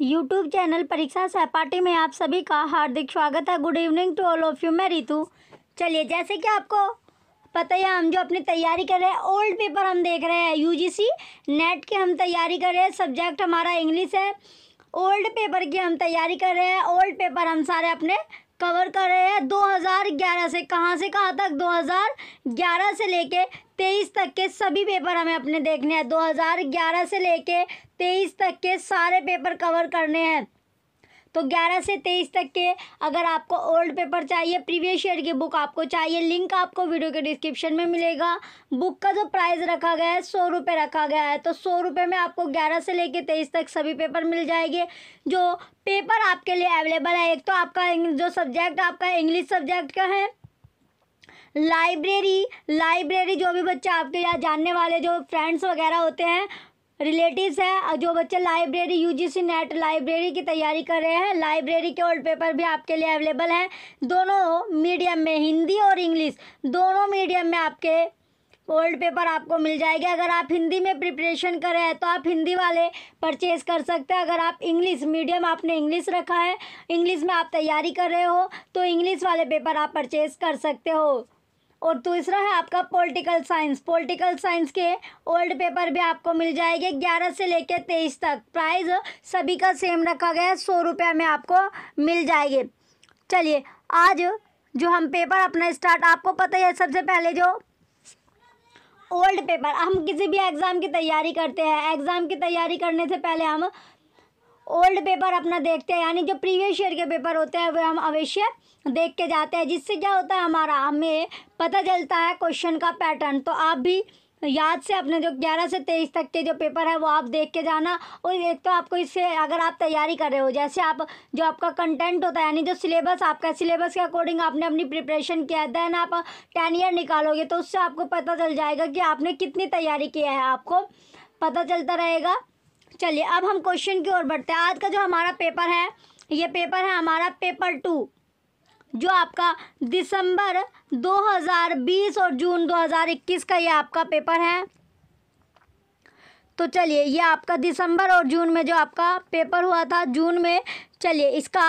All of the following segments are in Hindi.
यूट्यूब चैनल परीक्षा सहपाठी में आप सभी का हार्दिक स्वागत है good evening to all of you मैं रितु चलिए जैसे कि आपको पता है हम जो अपनी तैयारी कर रहे हैं ओल्ड पेपर हम देख रहे हैं यूजीसी नेट की हम तैयारी कर रहे हैं सब्जेक्ट हमारा इंग्लिश है ओल्ड पेपर की हम तैयारी कर रहे हैं ओल्ड पेपर हम सारे अपने कवर कर रहे हैं 2011 से कहाँ से कहाँ तक 2011 से लेके तेईस तक के सभी पेपर हमें अपने देखने हैं दो हज़ार ग्यारह से लेके तेईस तक के सारे पेपर कवर करने हैं तो 11 से 23 तक के अगर आपको ओल्ड पेपर चाहिए प्रीवियस ईयर की बुक आपको चाहिए लिंक आपको वीडियो के डिस्क्रिप्शन में मिलेगा बुक का जो प्राइस रखा गया है सौ रुपये रखा गया है तो सौ रुपये में आपको 11 से लेके 23 तक सभी पेपर मिल जाएंगे जो पेपर आपके लिए अवेलेबल है एक तो आपका जो सब्जेक्ट आपका इंग्लिश सब्जेक्ट का है लाइब्रेरी लाइब्रेरी जो भी बच्चा आपके यहाँ जानने वाले जो फ्रेंड्स वगैरह होते हैं रिलेटिव्स हैं जो बच्चे लाइब्रेरी यूजीसी नेट लाइब्रेरी की तैयारी कर रहे हैं लाइब्रेरी के ओल्ड पेपर भी आपके लिए अवेलेबल हैं दोनों मीडियम में हिंदी और इंग्लिश दोनों मीडियम में आपके ओल्ड पेपर आपको मिल जाएगा अगर आप हिंदी में प्रिपरेशन कर रहे हैं तो आप हिंदी वाले परचेज कर सकते हैं अगर आप इंग्लिश मीडियम आपने इंग्लिश रखा है इंग्लिश में आप तैयारी कर रहे हो तो इंग्लिश वाले पेपर आप परचेज कर सकते हो और दूसरा है आपका पॉलिटिकल साइंस पॉलिटिकल साइंस के ओल्ड पेपर भी आपको मिल जाएंगे ग्यारह से लेकर तेईस तक प्राइस सभी का सेम रखा गया है सौ रुपये में आपको मिल जाएंगे चलिए आज जो हम पेपर अपना स्टार्ट आपको पता ही है सबसे पहले जो ओल्ड पेपर हम किसी भी एग्ज़ाम की तैयारी करते हैं एग्ज़ाम की तैयारी करने से पहले हम ओल्ड पेपर अपना देखते हैं यानी जो प्रीवियस ईयर के पेपर होते हैं वे हम अवश्य देख के जाते हैं जिससे क्या होता है हमारा हमें पता चलता है क्वेश्चन का पैटर्न तो आप भी याद से अपने जो ग्यारह से तेईस तक के जो पेपर है वो आप देख के जाना और एक तो आपको इससे अगर आप तैयारी कर रहे हो जैसे आप जो आपका कंटेंट होता है यानी जो सिलेबस आपका सिलेबस के अकॉर्डिंग आपने अपनी प्रिपरेशन किया है देन आप टेन ईयर निकालोगे तो उससे आपको पता चल जाएगा कि आपने कितनी तैयारी किया है आपको पता चलता रहेगा चलिए अब हम क्वेश्चन की ओर बढ़ते हैं आज का जो हमारा पेपर है ये पेपर है हमारा पेपर टू जो आपका दिसंबर 2020 और जून 2021 का ये आपका पेपर है तो चलिए ये आपका दिसंबर और जून में जो आपका पेपर हुआ था जून में चलिए इसका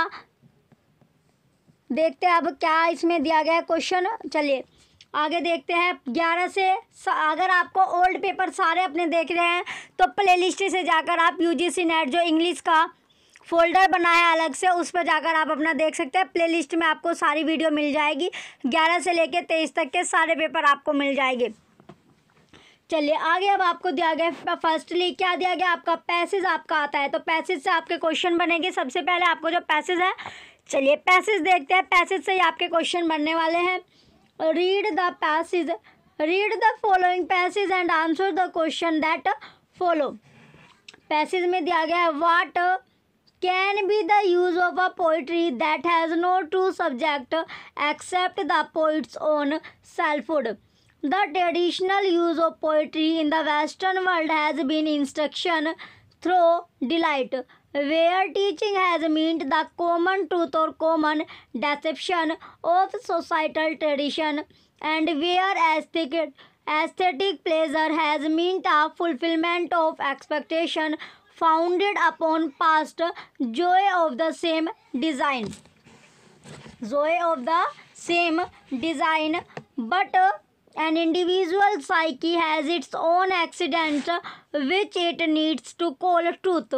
देखते हैं अब क्या इसमें दिया गया क्वेश्चन चलिए आगे देखते हैं ग्यारह से अगर आपको ओल्ड पेपर सारे अपने देख रहे हैं तो प्लेलिस्ट से जाकर आप यूजीसी नेट जो इंग्लिश का फोल्डर बनाया अलग से उस पर जाकर आप अपना देख सकते हैं प्लेलिस्ट में आपको सारी वीडियो मिल जाएगी ग्यारह से लेकर तेईस तक के सारे पेपर आपको मिल जाएंगे चलिए आगे अब आपको दिया गया फर्स्टली क्या दिया गया आपका पैसेज आपका आता है तो पैसेज से आपके क्वेश्चन बनेंगे सबसे पहले आपको जो पैसेज है चलिए पैसेज देखते हैं पैसेज से ही आपके क्वेश्चन बनने वाले हैं read the passage read the following passage and answer the question that follow passage में दिया गया है what can be the use of a poetry that has no true subject except the poet's own selfhood. The traditional use of poetry in the Western world has been instruction through delight, where teaching has meant the common truth or common deception of societal tradition, and where aesthetic, aesthetic pleasure has meant a fulfillment of expectation founded upon past joy of the same design joy of the same design but an individual psyche has its own accident which it needs to call truth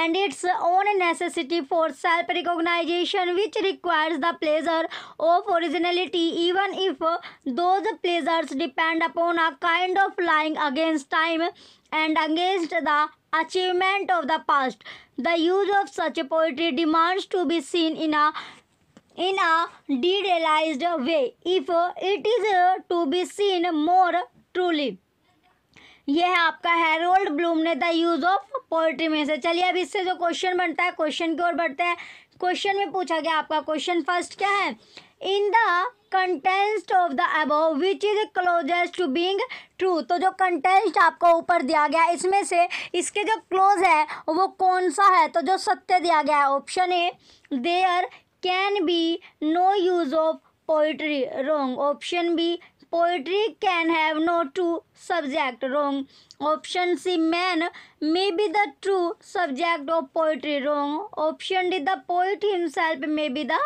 and its own necessity for self recognition, which requires the pleasure of originality, even if those pleasures depend upon a kind of lying against time and against the achievement of the past the use of such poetry demands to be seen in a in a detailed way if it is to be seen more truly यह है आपका हैरोल्ड ब्लूम ने द यूज ऑफ पोइट्री में से चलिए अब इससे जो क्वेश्चन बनता है क्वेश्चन की ओर बढ़ते हैं क्वेश्चन में पूछा गया आपका क्वेश्चन फर्स्ट क्या है in the context of the above which is closest to being true तो जो कंटेंस्ट आपको ऊपर दिया गया इसमें से इसके जो क्लोज है वो कौन सा है तो जो सत्य दिया गया है option A there can be no use of poetry wrong option B poetry can have no true subject wrong option C man may be the true subject of poetry wrong option D the poet himself may be the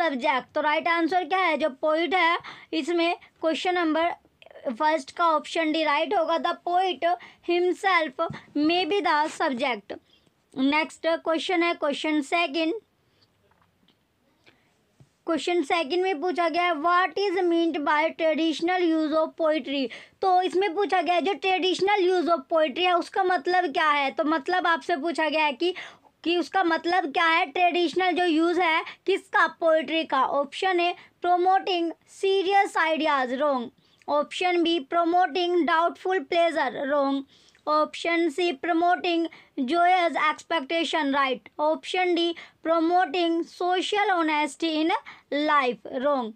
subject तो राइट आंसर क्या है जो पोइट है इसमें क्वेश्चन नंबर फर्स्ट का ऑप्शन डी राइट होगा the poet himself may be the subject next question है क्वेश्चन सेकंड क्वेश्चन सेकंड में पूछा गया है what is meant by traditional use of poetry तो इसमें पूछा गया है जो ट्रेडिशनल यूज ऑफ पोइट्री है उसका मतलब क्या है तो मतलब आपसे पूछा गया है कि कि उसका मतलब क्या है ट्रेडिशनल जो यूज़ है किसका पोइट्री का option A promoting serious ideas wrong option B promoting doubtful pleasure wrong option C promoting joyous expectation right option D promoting social honesty in life wrong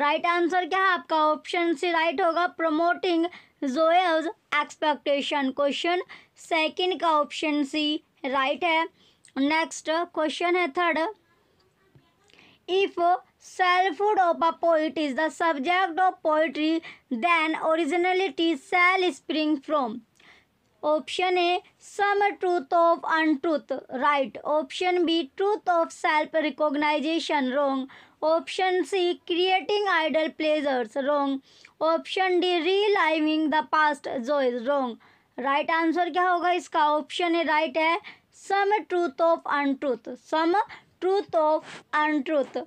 right answer क्या है आपका ऑप्शन सी राइट होगा promoting joyous expectation question second का ऑप्शन सी राइट है नेक्स्ट क्वेश्चन है third if selfhood of a poet is the subject of poetry then originality shall spring from option A some truth of untruth right option B truth of self recognition wrong option C creating idle pleasures wrong option D reliving the past जो इज रोंग राइट आंसर क्या होगा इसका ऑप्शन ए राइट है some truth of untruth some truth of untruth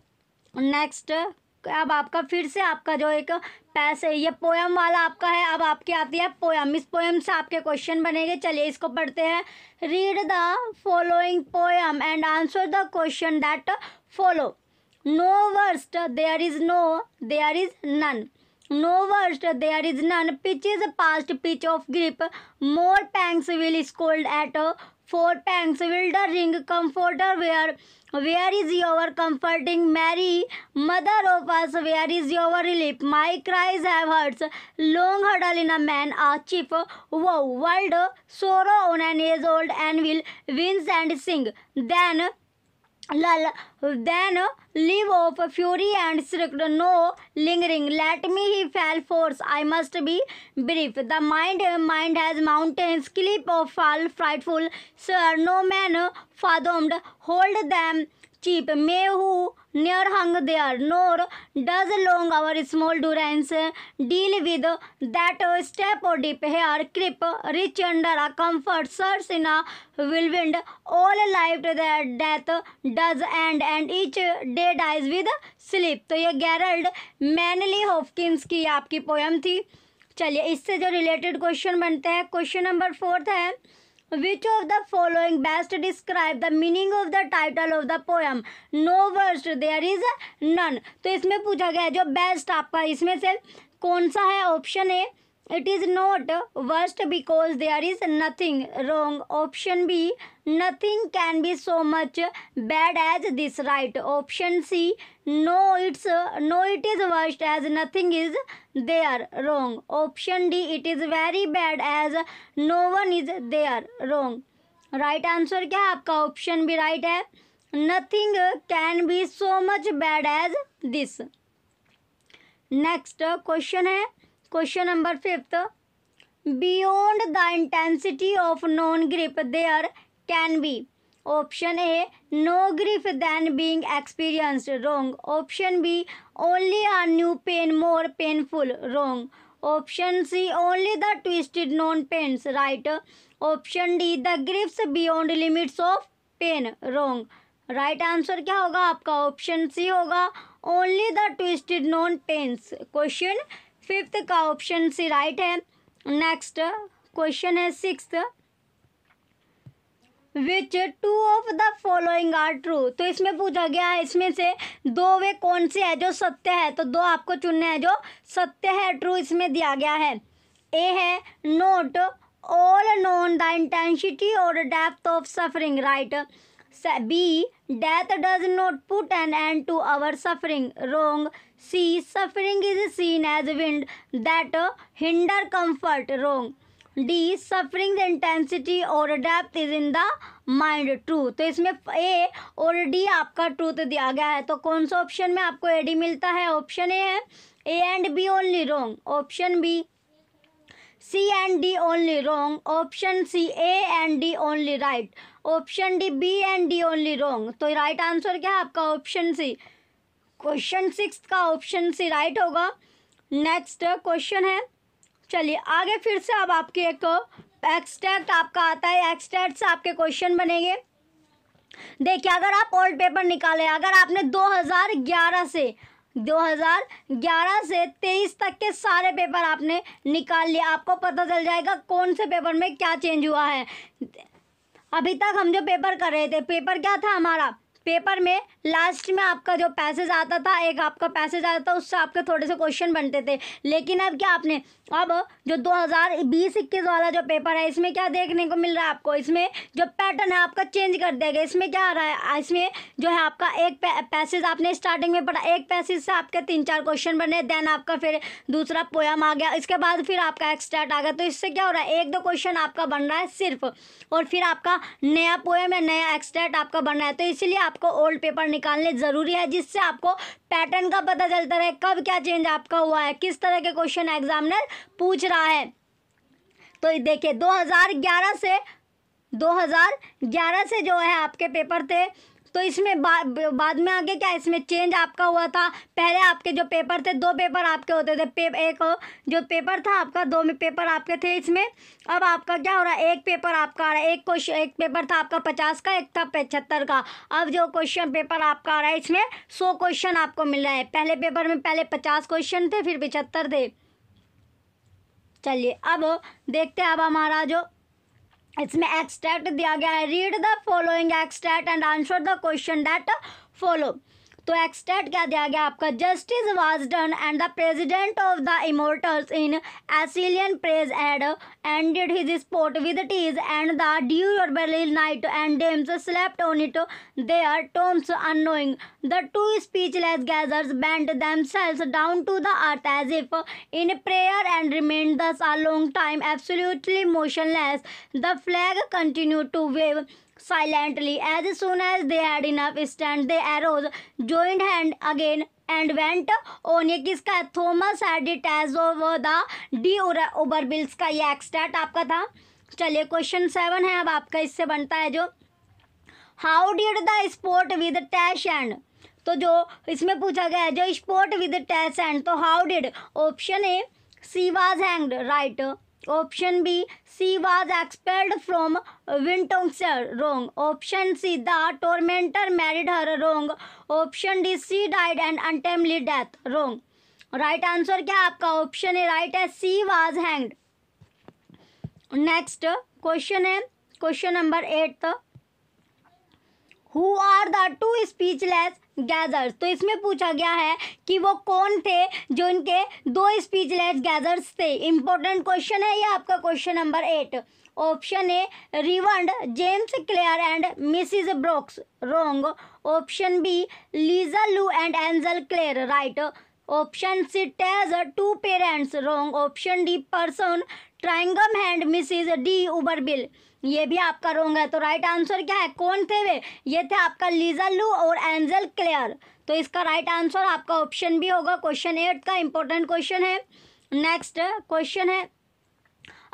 next अब आपका फिर से आपका जो एक पैसे ये पोयम वाला आपका है अब आपकी आती है पोयम इस पोयम से आपके क्वेश्चन बनेंगे चलिए इसको पढ़ते हैं read the following poem and answer the question that follow no worst there is no there is none no worst there is none pitch is past pitch of grief more pangs will schooled at four pangs. Wilder ring, comforter where, where is your comforting Mary, mother of us, where is your relief? My cries have heard long huddle in a man, a chief, Wow, world, sorrow on an age old will wince and sing. Then then leave off fury and strict no lingering let me he fell force i must be brief the mind mind has mountains clip of fall frightful sir no man fathomed hold them cheap may who near hung there nor does long our small durance deal with that steep deep here creep wretch under a comfort serves in a will wind all life death does end and each day dies with sleep तो ये गैरल्ड मैनली होफकिस की आपकी पोएम थी चलिए इससे जो रिलेटेड क्वेश्चन बनते हैं क्वेश्चन नंबर फोर्थ है Which of the following best describe the meaning of the title of the poem? No worst there is none. तो इसमें पूछा गया है जो best आपका इसमें से कौन सा है option A it is not worst because there is nothing wrong option B nothing can be so much bad as this right option C no it's no it is worst as nothing is there wrong option D it is very bad as no one is there wrong right answer क्या है आपका ऑप्शन भी राइट है nothing can be so much bad as this next question है question number fifth beyond the intensity of known grief there can be option A no grief then being experienced wrong option B only our new pain more painful wrong option C only the twisted known pains right option D the griefs beyond limits of pain wrong right answer क्या होगा आपका ऑप्शन सी होगा only the twisted known pains question fifth का ऑप्शन सी राइट है नेक्स्ट क्वेश्चन है six which two of the following are true तो इसमें पूछा गया है इसमें से दो वे कौन से है जो सत्य है तो दो आपको चुनने हैं जो सत्य है ट्रू इसमें दिया गया है ए है not all known the intensity और depth of suffering right B death does not put an end to our suffering wrong C suffering is seen as wind that hinder comfort wrong D suffering the intensity और depth is in the mind true तो इसमें ए और डी आपका ट्रूथ दिया गया है तो कौन सा ऑप्शन में आपको ए डी मिलता है ऑप्शन ए है A and B only wrong option B C and D only wrong option C A and D only right option D B and D only wrong तो राइट आंसर क्या है आपका ऑप्शन सी क्वेश्चन सिक्स का ऑप्शन सी राइट होगा नेक्स्ट क्वेश्चन है चलिए आगे फिर से अब आपकी एक एक्सट्रैक्ट आपका आता है एक्सट्रैक्ट से आपके क्वेश्चन बनेंगे देखिए अगर आप ओल्ड पेपर निकाले अगर आपने 2011 से 2011 से 23 तक के सारे पेपर आपने निकाल लिए आपको पता चल जाएगा कौन से पेपर में क्या चेंज हुआ है अभी तक हम जो पेपर कर रहे थे पेपर क्या था हमारा पेपर में लास्ट में आपका जो पैसेज आता था एक आपका पैसेज आता था उससे आपके थोड़े से क्वेश्चन बनते थे लेकिन अब क्या आपने अब जो 2020-21 वाला जो पेपर है इसमें क्या देखने को मिल रहा है आपको इसमें जो पैटर्न है आपका चेंज कर दिया गया इसमें क्या आ रहा है इसमें जो है आपका एक पैसेज आपने स्टार्टिंग में पढ़ा एक पैसेज से आपके तीन चार क्वेश्चन बने देन आपका फिर दूसरा पोयम आ गया इसके बाद फिर आपका एक्सट्रैक्ट आ गया तो इससे क्या हो रहा है एक दो क्वेश्चन आपका बन रहा है सिर्फ और फिर आपका नया पोएम या नया एक्सट्रैक्ट आपका बन रहा है तो इसीलिए आप आपको ओल्ड पेपर निकालने ज़रूरी है जिससे आपको पैटर्न का पता चलता रहे कब क्या चेंज आपका हुआ है किस तरह के क्वेश्चन एग्जामिनर पूछ रहा है तो देखिए 2011 से 2011 से जो है आपके पेपर थे तो इसमें बा, बाद में आगे क्या इसमें चेंज आपका हुआ था पहले आपके जो पेपर थे दो पेपर आपके होते थे पे, एक जो पेपर था आपका दो में पेपर आपके थे इसमें अब आपका क्या हो रहा है एक पेपर आपका आ रहा है एक क्वेश्चन एक पेपर था आपका पचास का एक था पचहत्तर का अब जो क्वेश्चन पेपर आपका आ रहा है इसमें सौ क्वेश्चन आपको मिल रहा है पहले पेपर में पहले पचास क्वेश्चन थे फिर पचहत्तर थे चलिए अब देखते हैं अब हमारा जो इसमें एक्सट्रैक्ट दिया गया है read the following extract and answer the question that follow तो एक्सटेट क्या दिया गया आपका justice was done and the president of the Immortals in Aeschylean phrase had ended his sport with Tess and the d'Urberville knight and dames slept on it are tombs unknowing the two speechless gazers bent themselves down to the earth as if in prayer and remained thus a long time absolutely motionless the flag continue to wave Silently, as soon as they had enough stand they arose, joined hand again, and went on ये किसका Thomas Hardy Tess of the d'Urbervilles का ये एक्सटैट आपका था चलिए क्वेश्चन सेवन है अब आपका इससे बनता है जो how did the sport with Tess end तो जो इसमें पूछा गया है जो स्पोर्ट विद टैस एंड तो how did option A she was hanged right option B she was expelled from Wintoncester wrong option C the tormentor married her wrong option D she died an untimely death wrong right answer क्या आपका ऑप्शन है राइट है she was hanged next question है question number eight who are the two speechless gazers तो इसमें पूछा गया है कि वो कौन थे जो इनके दो स्पीचलेस गैजर्स थे इंपॉर्टेंट क्वेश्चन है ये आपका question number eight option A Reverend James Clare and Mrs Brooks wrong option B Liza Lu and Angel Clare right option C Tess two parents wrong option D parson Tringham and Mrs d'Urberville ये भी आपका रोंग है तो राइट आंसर क्या है कौन थे वे ये थे आपका लीजा लू और एंजल क्लियर तो इसका राइट आंसर आपका ऑप्शन भी होगा क्वेश्चन एट का इंपॉर्टेंट क्वेश्चन है नेक्स्ट क्वेश्चन है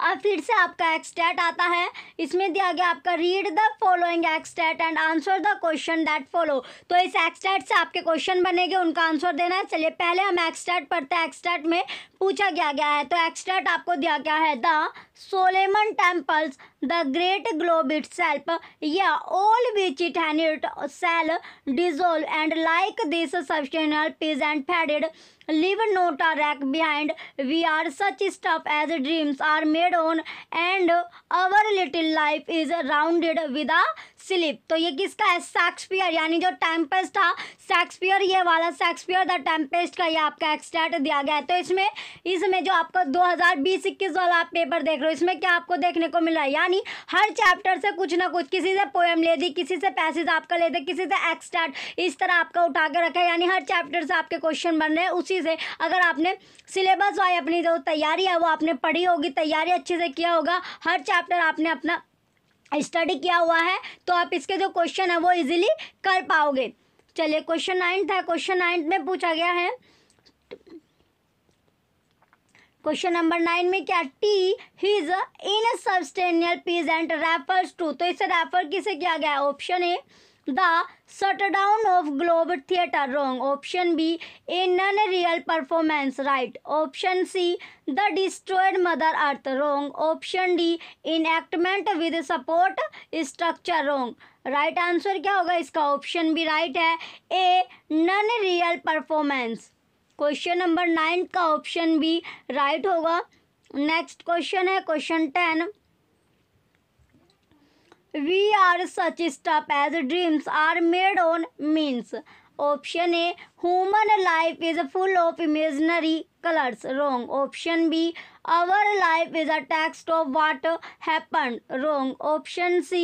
अब फिर से आपका एक्सटैट आता है इसमें दिया गया आपका read the following extract and answer the question that follow तो इस एक्सटेट से आपके क्वेश्चन बनेंगे उनका आंसर देना है चलिए पहले हम एक्सटैट पढ़ते हैं एक्सटेट में पूछा गया गया है तो एक्सटेट आपको दिया गया है the solemn temples the great globe it self yea all which it inherit shall dissolve and like this insubstantial pageant and faded leave not a rack behind we are such stuff as dreams are made on and our little life is rounded with a sleep तो ये किसका है शेक्सपियर यानी जो टेम्पेस्ट था शेक्सपियर ये वाला शेक्सपियर द टेम्पेस्ट का ये आपका एक्सटैट दिया गया है तो इसमें इसमें जो आपका दो हज़ार बीस इक्कीस वाला आप पेपर देख रहे तो इसमें क्या आपको देखने को मिला यानी हर चैप्टर से कुछ ना कुछ किसी से पोएम ले दी किसी से पैसेज आपका ले दे किसी से एक्सटार्ट इस तरह आपका उठा के रखा यानी हर चैप्टर से आपके क्वेश्चन बन रहे हैं उसी से अगर आपने सिलेबस वाई अपनी जो तैयारी है वो आपने पढ़ी होगी तैयारी अच्छे से किया होगा हर चैप्टर आपने अपना स्टडी किया हुआ है तो आप इसके जो क्वेश्चन है वो इजीली कर पाओगे चलिए क्वेश्चन नाइन्थ है क्वेश्चन नाइन्थ में पूछा गया है क्वेश्चन नंबर नाइन में क्या this insubstantial pageant and refers to तो इसे रेफर किसे किया गया option A the down of globe theatre wrong option B a non real performance right option C the destroyed mother earth wrong option D enactment with support structure wrong right answer क्या होगा इसका ऑप्शन भी राइट है a non real performance question number nine का ऑप्शन बी राइट होगा नेक्स्ट क्वेश्चन है question ten we are such stuff as dreams are made on means option A human life is full of imaginary colours wrong option B our life is a text of what happen wrong option C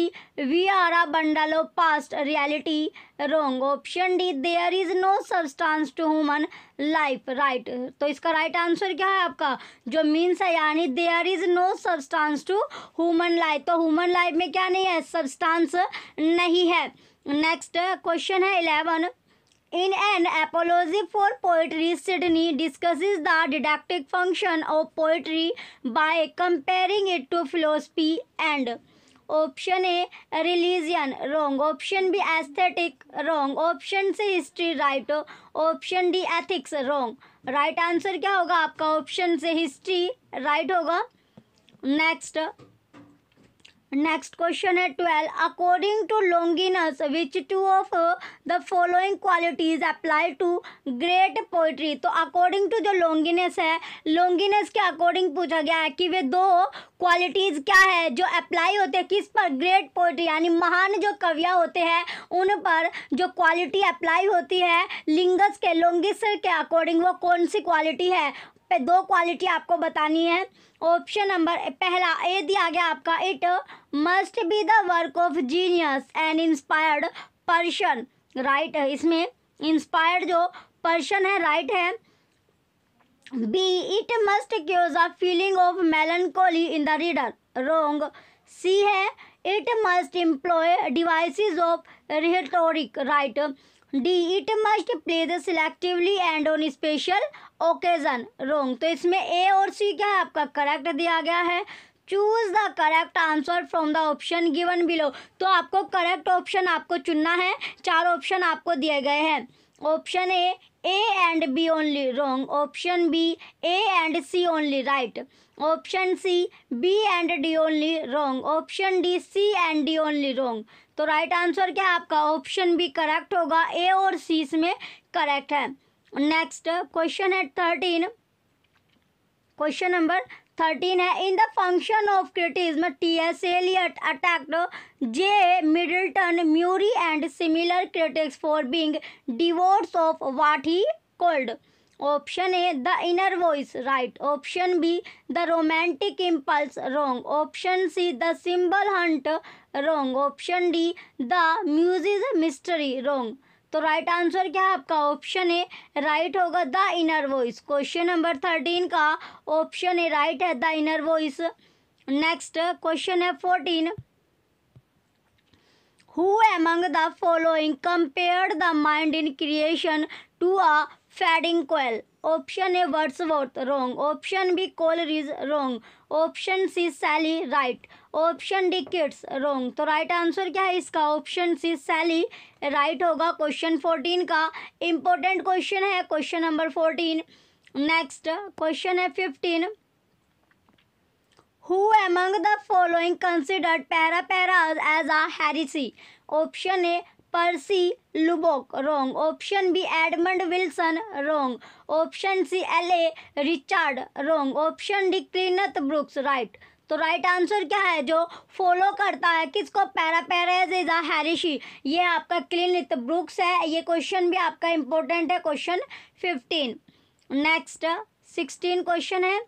we are a bundle of past reality wrong option D there is no substance to human life right तो इसका राइट right आंसर क्या है आपका जो मीन्स है यानी there is no substance to human life तो ह्यूमन लाइफ में क्या नहीं है सब्सटांस नहीं है नेक्स्ट क्वेश्चन है eleven In an apology for poetry, Sidney discusses the didactic function of poetry by comparing it to philosophy and option A religion wrong option B aesthetic wrong option C history right option D ethics wrong right answer क्या होगा आपका ऑप्शन से हिस्ट्री राइट होगा नेक्स्ट नेक्स्ट क्वेश्चन है twelve according to Longinus which two of the following qualities apply to great poetry तो अकॉर्डिंग टू जो लोंगिनस है लोंगिनस के अकॉर्डिंग पूछा गया है कि वे दो क्वालिटीज़ क्या है जो अप्लाई होते हैं किस पर ग्रेट पोइट्री यानी महान जो कविया होते हैं उन पर जो क्वालिटी अप्लाई होती है लिंगस के लोंगिस के अकॉर्डिंग वो कौन सी क्वालिटी है पे दो क्वालिटी आपको बतानी है ऑप्शन नंबर पहला ए दिया गया आपका it must be the work of genius and inspired person right है इसमें इंस्पायर्ड जो पर्शन है राइट है B it must cause a feeling of melancholy in the reader wrong C है it must employ devices of rhetoric right D it must play the selectively and on special occasion wrong तो इसमें ए और सी क्या है आपका करेक्ट दिया गया है choose the correct answer from the option given below तो आपको करेक्ट ऑप्शन आपको चुनना है चार ऑप्शन आपको दिए गए हैं option A A and B only wrong option B A and C only right option C B and D only wrong option D C and D only wrong तो राइट right आंसर क्या है आपका ऑप्शन बी करेक्ट होगा ए और सी इसमें करेक्ट है नेक्स्ट क्वेश्चन है थर्टीन क्वेश्चन नंबर थर्टीन है in the function of criticism T S Eliot attacked J Middleton Murry and similar critics for being divorce of what he called option A the inner voice right option B the romantic impulse wrong option C the symbol hunt wrong option D the muses mystery wrong तो राइट आंसर क्या है आपका ऑप्शन ए राइट होगा the inner voice question number thirteen का ऑप्शन ए राइट है the inner voice next question है fourteen who among the following compare the mind in creation to a fading coal option A worth wrong option B is wrong option C Shelley right option D Keats wrong तो राइट आंसर क्या है इसका ऑप्शन सी सैली राइट होगा क्वेश्चन फोर्टीन का इम्पोर्टेंट क्वेश्चन है question number fourteen next question है fifteen who among the following considered paraphrase as a heresy option A Percy Lubbock wrong option B Edmund Wilson wrong option C L A Richard wrong option D Cleanth Brooks right right. तो राइट आंसर क्या है जो फॉलो करता है किसको पैरापेरेज इज अरिशी हैरिशी ये आपका क्लीन क्लिनित ब्रुक्स है ये क्वेश्चन भी आपका इंपॉर्टेंट है question fifteen next sixteen question है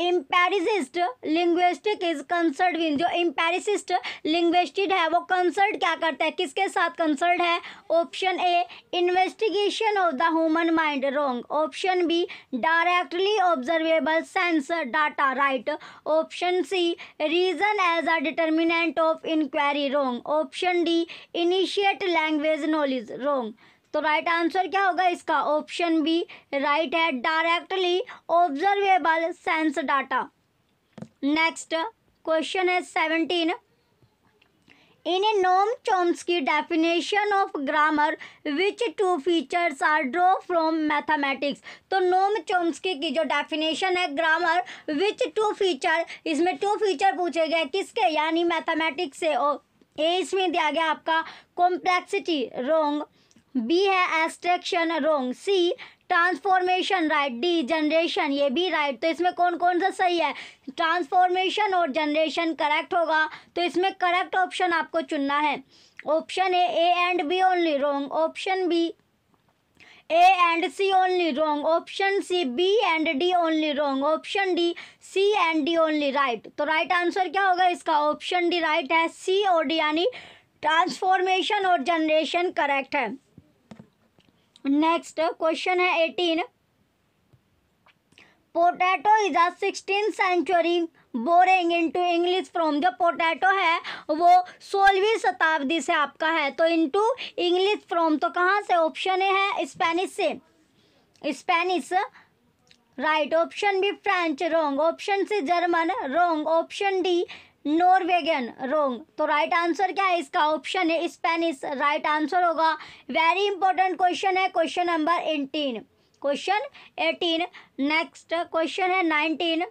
empiricist linguistic is concerned with जो इम्पेरिसिस्ट लिंग्विस्टिक है वो कंसर्ट क्या करता है किसके साथ कंसर्ट है option A investigation of the human mind wrong option B directly observable sense data right option C reason as a determinant of inquiry wrong option D initiate language knowledge wrong तो राइट आंसर क्या होगा इसका ऑप्शन बी राइट है directly observable sense data next question है seventeen in Noam Chomsky definition of grammar which two features are draw from mathematics तो नोम चोम्स की जो डेफिनेशन है ग्रामर विच टू फीचर इसमें टू फीचर पूछे गए किसके यानी मैथमेटिक्स से ओ ए इसमें दिया गया आपका कॉम्प्लेक्सिटी रोंग बी है abstraction wrong C transformation right D generation ये भी राइट right. तो इसमें कौन कौन सा सही है ट्रांसफॉर्मेशन और जनरेशन करेक्ट होगा तो इसमें करेक्ट ऑप्शन आपको चुनना है option A A and B only wrong option B A and C only wrong option C B and D only wrong option D C and D only right तो राइट right आंसर क्या होगा इसका ऑप्शन डी राइट है सी और डी यानी ट्रांसफॉर्मेशन और जनरेशन करेक्ट है नेक्स्ट क्वेश्चन है eighteen potato is a sixteen century borrowing into English from जो पोटैटो है वो सोलहवीं शताब्दी से आपका है तो इनटू इंग्लिश फ्रॉम तो कहाँ से ऑप्शन ए है स्पेनिश से Spanish right option B French wrong option C German wrong option D Norwegian wrong तो राइट आंसर क्या है इसका ऑप्शन है स्पेनिश राइट आंसर होगा वेरी इंपॉर्टेंट क्वेश्चन है question number eighteen question eighteen next question है nineteen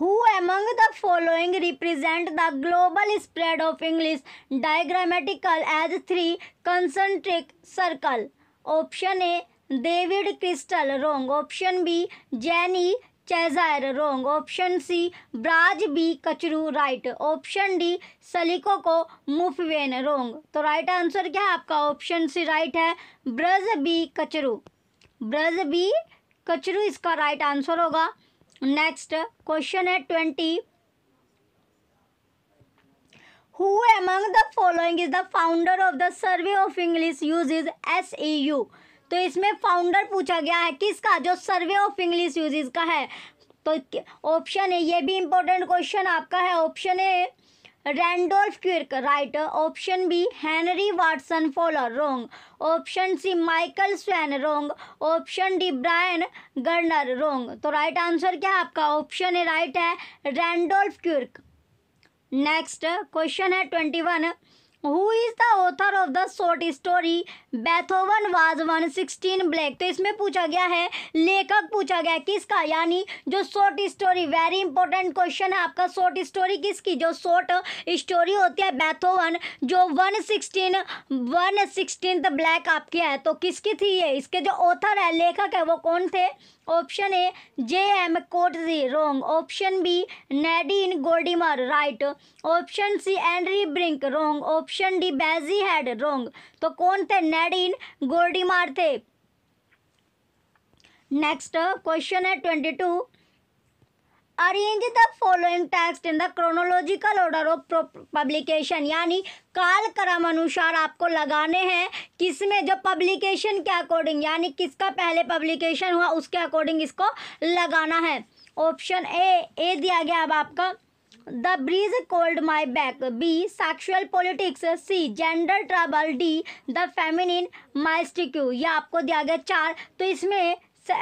who among the following represent the global spread of English diagrammatical as three concentric circle option A David Crystal wrong option B Jenny Cheshire wrong option C bras B Kachru right option D Salikoko Mufwene रोंग तो राइट आंसर क्या है आपका ऑप्शन सी राइट है ब्रज बी कचरू ब्रज बी कचरू इसका राइट आंसर होगा नेक्स्ट क्वेश्चन है twenty who among the following is the founder of the survey of English use is S E U तो इसमें फाउंडर पूछा गया है किसका जो सर्वे ऑफ इंग्लिश यूजेज का है तो ऑप्शन है ये भी इंपॉर्टेंट क्वेश्चन आपका है option A Randolph Quirk right option B Henry Watson Fowler wrong option C Michael Swan wrong option D Bryan Garner wrong तो राइट आंसर क्या है आपका ऑप्शन ए राइट है रैंडोल्फ क्विर्क नेक्स्ट क्वेश्चन है twenty one who is the author of the short story Beethoven was one sixteen black तो इसमें पूछा गया है लेखक पूछा गया है किसका यानी जो short story very important question है आपका शॉर्ट स्टोरी किसकी जो शॉर्ट स्टोरी होती है बैथोवन जो one sixteen one sixteen black आपकी है तो किसकी थी ये इसके जो ऑथर है लेखक है वो कौन थे option A J M Coetzee wrong option B इन Gordimer right option C Andre Brink wrong option D Bessie Head wrong तो कौन थे नेडिन गोल्डीमार थे नेक्स्ट क्वेश्चन है twenty two arrange the following text in the chronological order of publication यानी काल क्रम अनुसार आपको लगाने हैं किसमें जो पब्लिकेशन के अकॉर्डिंग यानी किसका पहले पब्लिकेशन हुआ उसके अकॉर्डिंग इसको लगाना है ऑप्शन ए ए दिया गया अब आपका the bridge called my back B sexual politics C gender trouble D the feminine mystique ये आपको दिया गया चार तो इसमें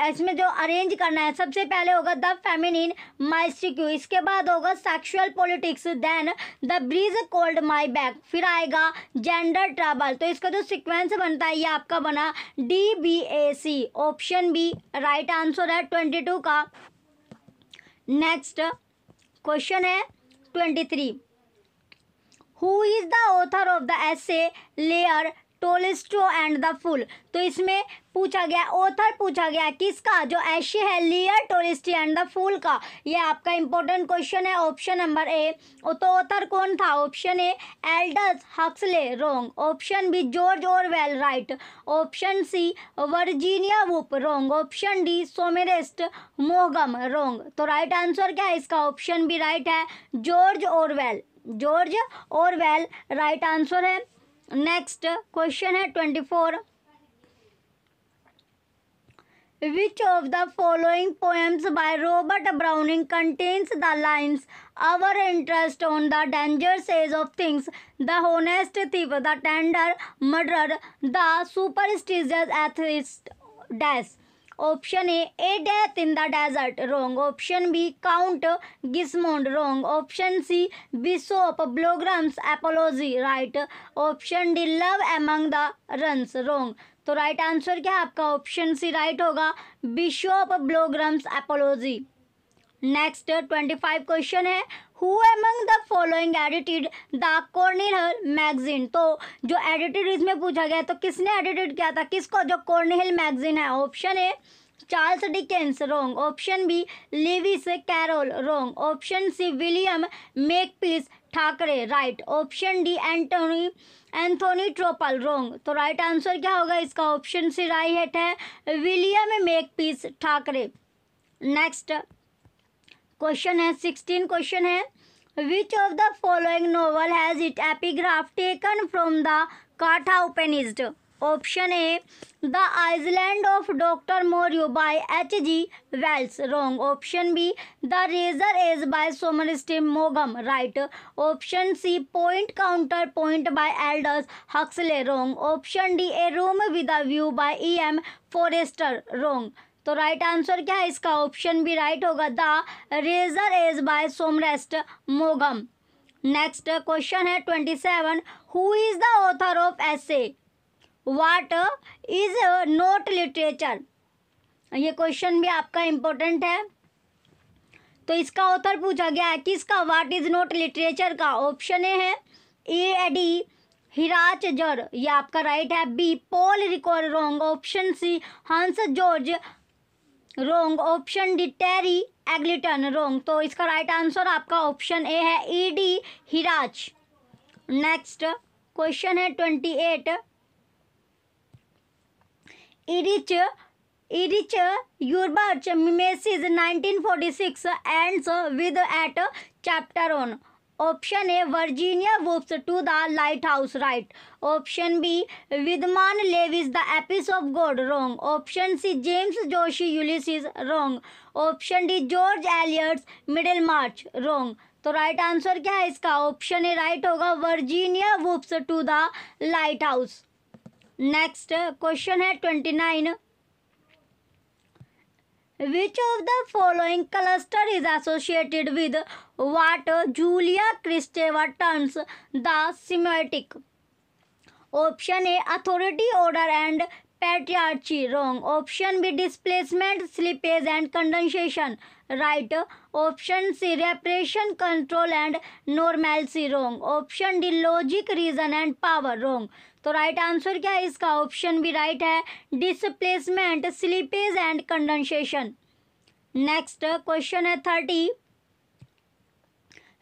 इसमें जो अरेंज करना है सबसे पहले होगा द फेमिनिन माइस्टिक्यू इसके बाद होगा sexual politics then the bridge called my back फिर आएगा जेंडर ट्रबल तो इसका जो सिक्वेंस बनता है ये आपका बना D B A C option B right answer है ट्वेंटी टू का नेक्स्ट क्वेश्चन है twenty three who is the author of the essay Lear Tolstoy and the fool तो इसमें पूछा गया ऑथर पूछा गया किसका जो ऐशी है लियर टोलिस्टी एंड द फूल का यह आपका इंपॉर्टेंट क्वेश्चन है ऑप्शन नंबर ए तो ऑथर कौन था option A Aldous Huxley wrong option B George Orwell right option C Virginia Woolf wrong option D Somerset मोहगम रोंग तो राइट आंसर क्या है इसका ऑप्शन बी राइट है George Orwell George Orwell right answer है Next question है twenty-four. Which of the following poems by Robert Browning contains the lines "Our interest on the dangerous edge of things, the honest thief, the tender murderer, the superstitious atheist"? Dash. Option A a death in the desert wrong option B Count Gismond wrong option C Bishop Blougram's apology right option D love among the ruins wrong तो राइट आंसर क्या है आपका ऑप्शन सी राइट होगा Bishop Blougram's Apology next twenty five question है who among the following edited the Cornhill magazine तो जो एडिटेड इसमें पूछा गया तो किसने एडिटेड किया था किसको जो कॉर्निल मैगजीन है option A Charles Dickens wrong option B Lewis Carroll wrong option C William Makepeace Thackeray right option D Antony Anthony Trollope wrong तो राइट आंसर क्या होगा इसका ऑप्शन सी राइट है William Makepeace Thackeray next question है सिक्सटीन क्वेश्चन है which of the following novel has it epigraph taken from the Katha Upanishad option A the Island of Doctor Moreau by H G Wells wrong option B the Razor's Edge by Somerset मोगम right option C Point Counter Point by Aldous Huxley wrong option D A Room with a View by E M Forster wrong तो राइट आंसर क्या है इसका ऑप्शन भी राइट होगा the Razor's Edge by Somerset मोगम नेक्स्ट क्वेश्चन है twenty seven who is the author of essay What Is Not Literature ये क्वेश्चन भी आपका इम्पोर्टेंट है तो इसका ऑथर पूछा गया है किसका वाट इज नोट लिटरेचर का ऑप्शन ए है ए एडी हिराच जर ये आपका राइट है B Paul Ricoeur wrong option C Hans George wrong option D Terry Eagleton wrong तो इसका राइट आंसर आपका ऑप्शन ए है E D Hirsch next question है twenty eight Erich Erich Auerbach Mimesis nineteen forty six ends with a chapter on option A Virginia Woolf's To the light house right option B Wyndham Lewis the Apes of God wrong option C James Joyce's Ulysses wrong option D George Eliot's Middlemarch wrong तो राइट आंसर क्या है इसका ऑप्शन ए राइट होगा Virginia Woolf's To the Lighthouse next question है twenty nine Which of the following cluster is associated with what Julia Kristeva terms the semiotic? Option A authority, order and patriarchy. Wrong. Option B displacement, slippage and condensation. Right. Option C repression, control and normalcy. Wrong. Option D logic, reason and power. Wrong. तो राइट आंसर क्या है इसका ऑप्शन भी राइट है displacement slippage and condensation next question है thirty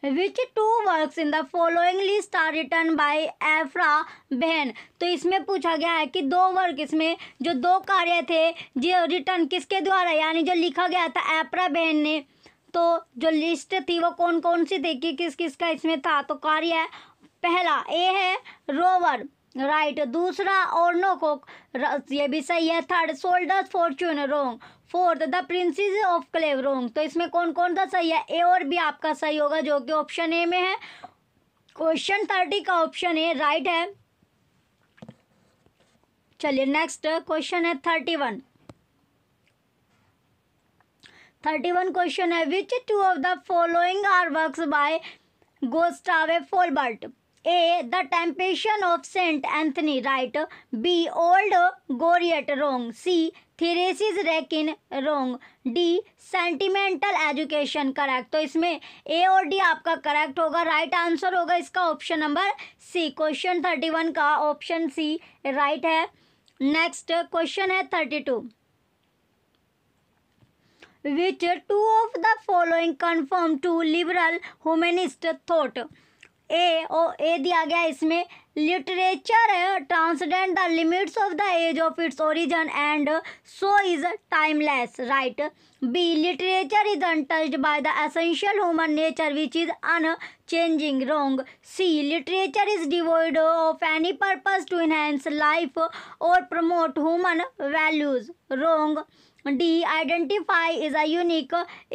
which two works in the following list are written by Aphra Behn तो इसमें पूछा गया है कि दो वर्क इसमें जो दो कार्य थे जो रिटर्न किसके द्वारा यानी जो लिखा गया था एफ्रा बहन ने तो जो लिस्ट थी वो कौन कौन सी थी कि किस किस का इसमें था तो कार्य पहला ए है रोवर राइट दूसरा और नो को ये भी सही है third Soldier's Fortune wrong fourth the Princess of Cleves wrong तो इसमें कौन कौन सा सही है ए और बी आपका सही होगा जो कि ऑप्शन ए में है क्वेश्चन थर्टी का ऑप्शन ए राइट है चलिए नेक्स्ट क्वेश्चन है thirty one thirty one question है which two of the following are works by Gustave Flaubert the Temptation of Saint Anthony right B Old Goriot wrong C C. Therese इन wrong D Sentimental Education correct तो इसमें ए और डी आपका करेक्ट होगा राइट right आंसर होगा इसका option number C question thirty one का ऑप्शन सी राइट है नेक्स्ट क्वेश्चन है thirty two which two of the following conform to liberal humanist thought A और ए दिया गया इसमें literature transcends the limits of the age of its origin and so is timeless right B literature is untouched by the essential human nature which is unchanging wrong C literature is devoid of any purpose to enhance life और promote human values wrong D identity is a unique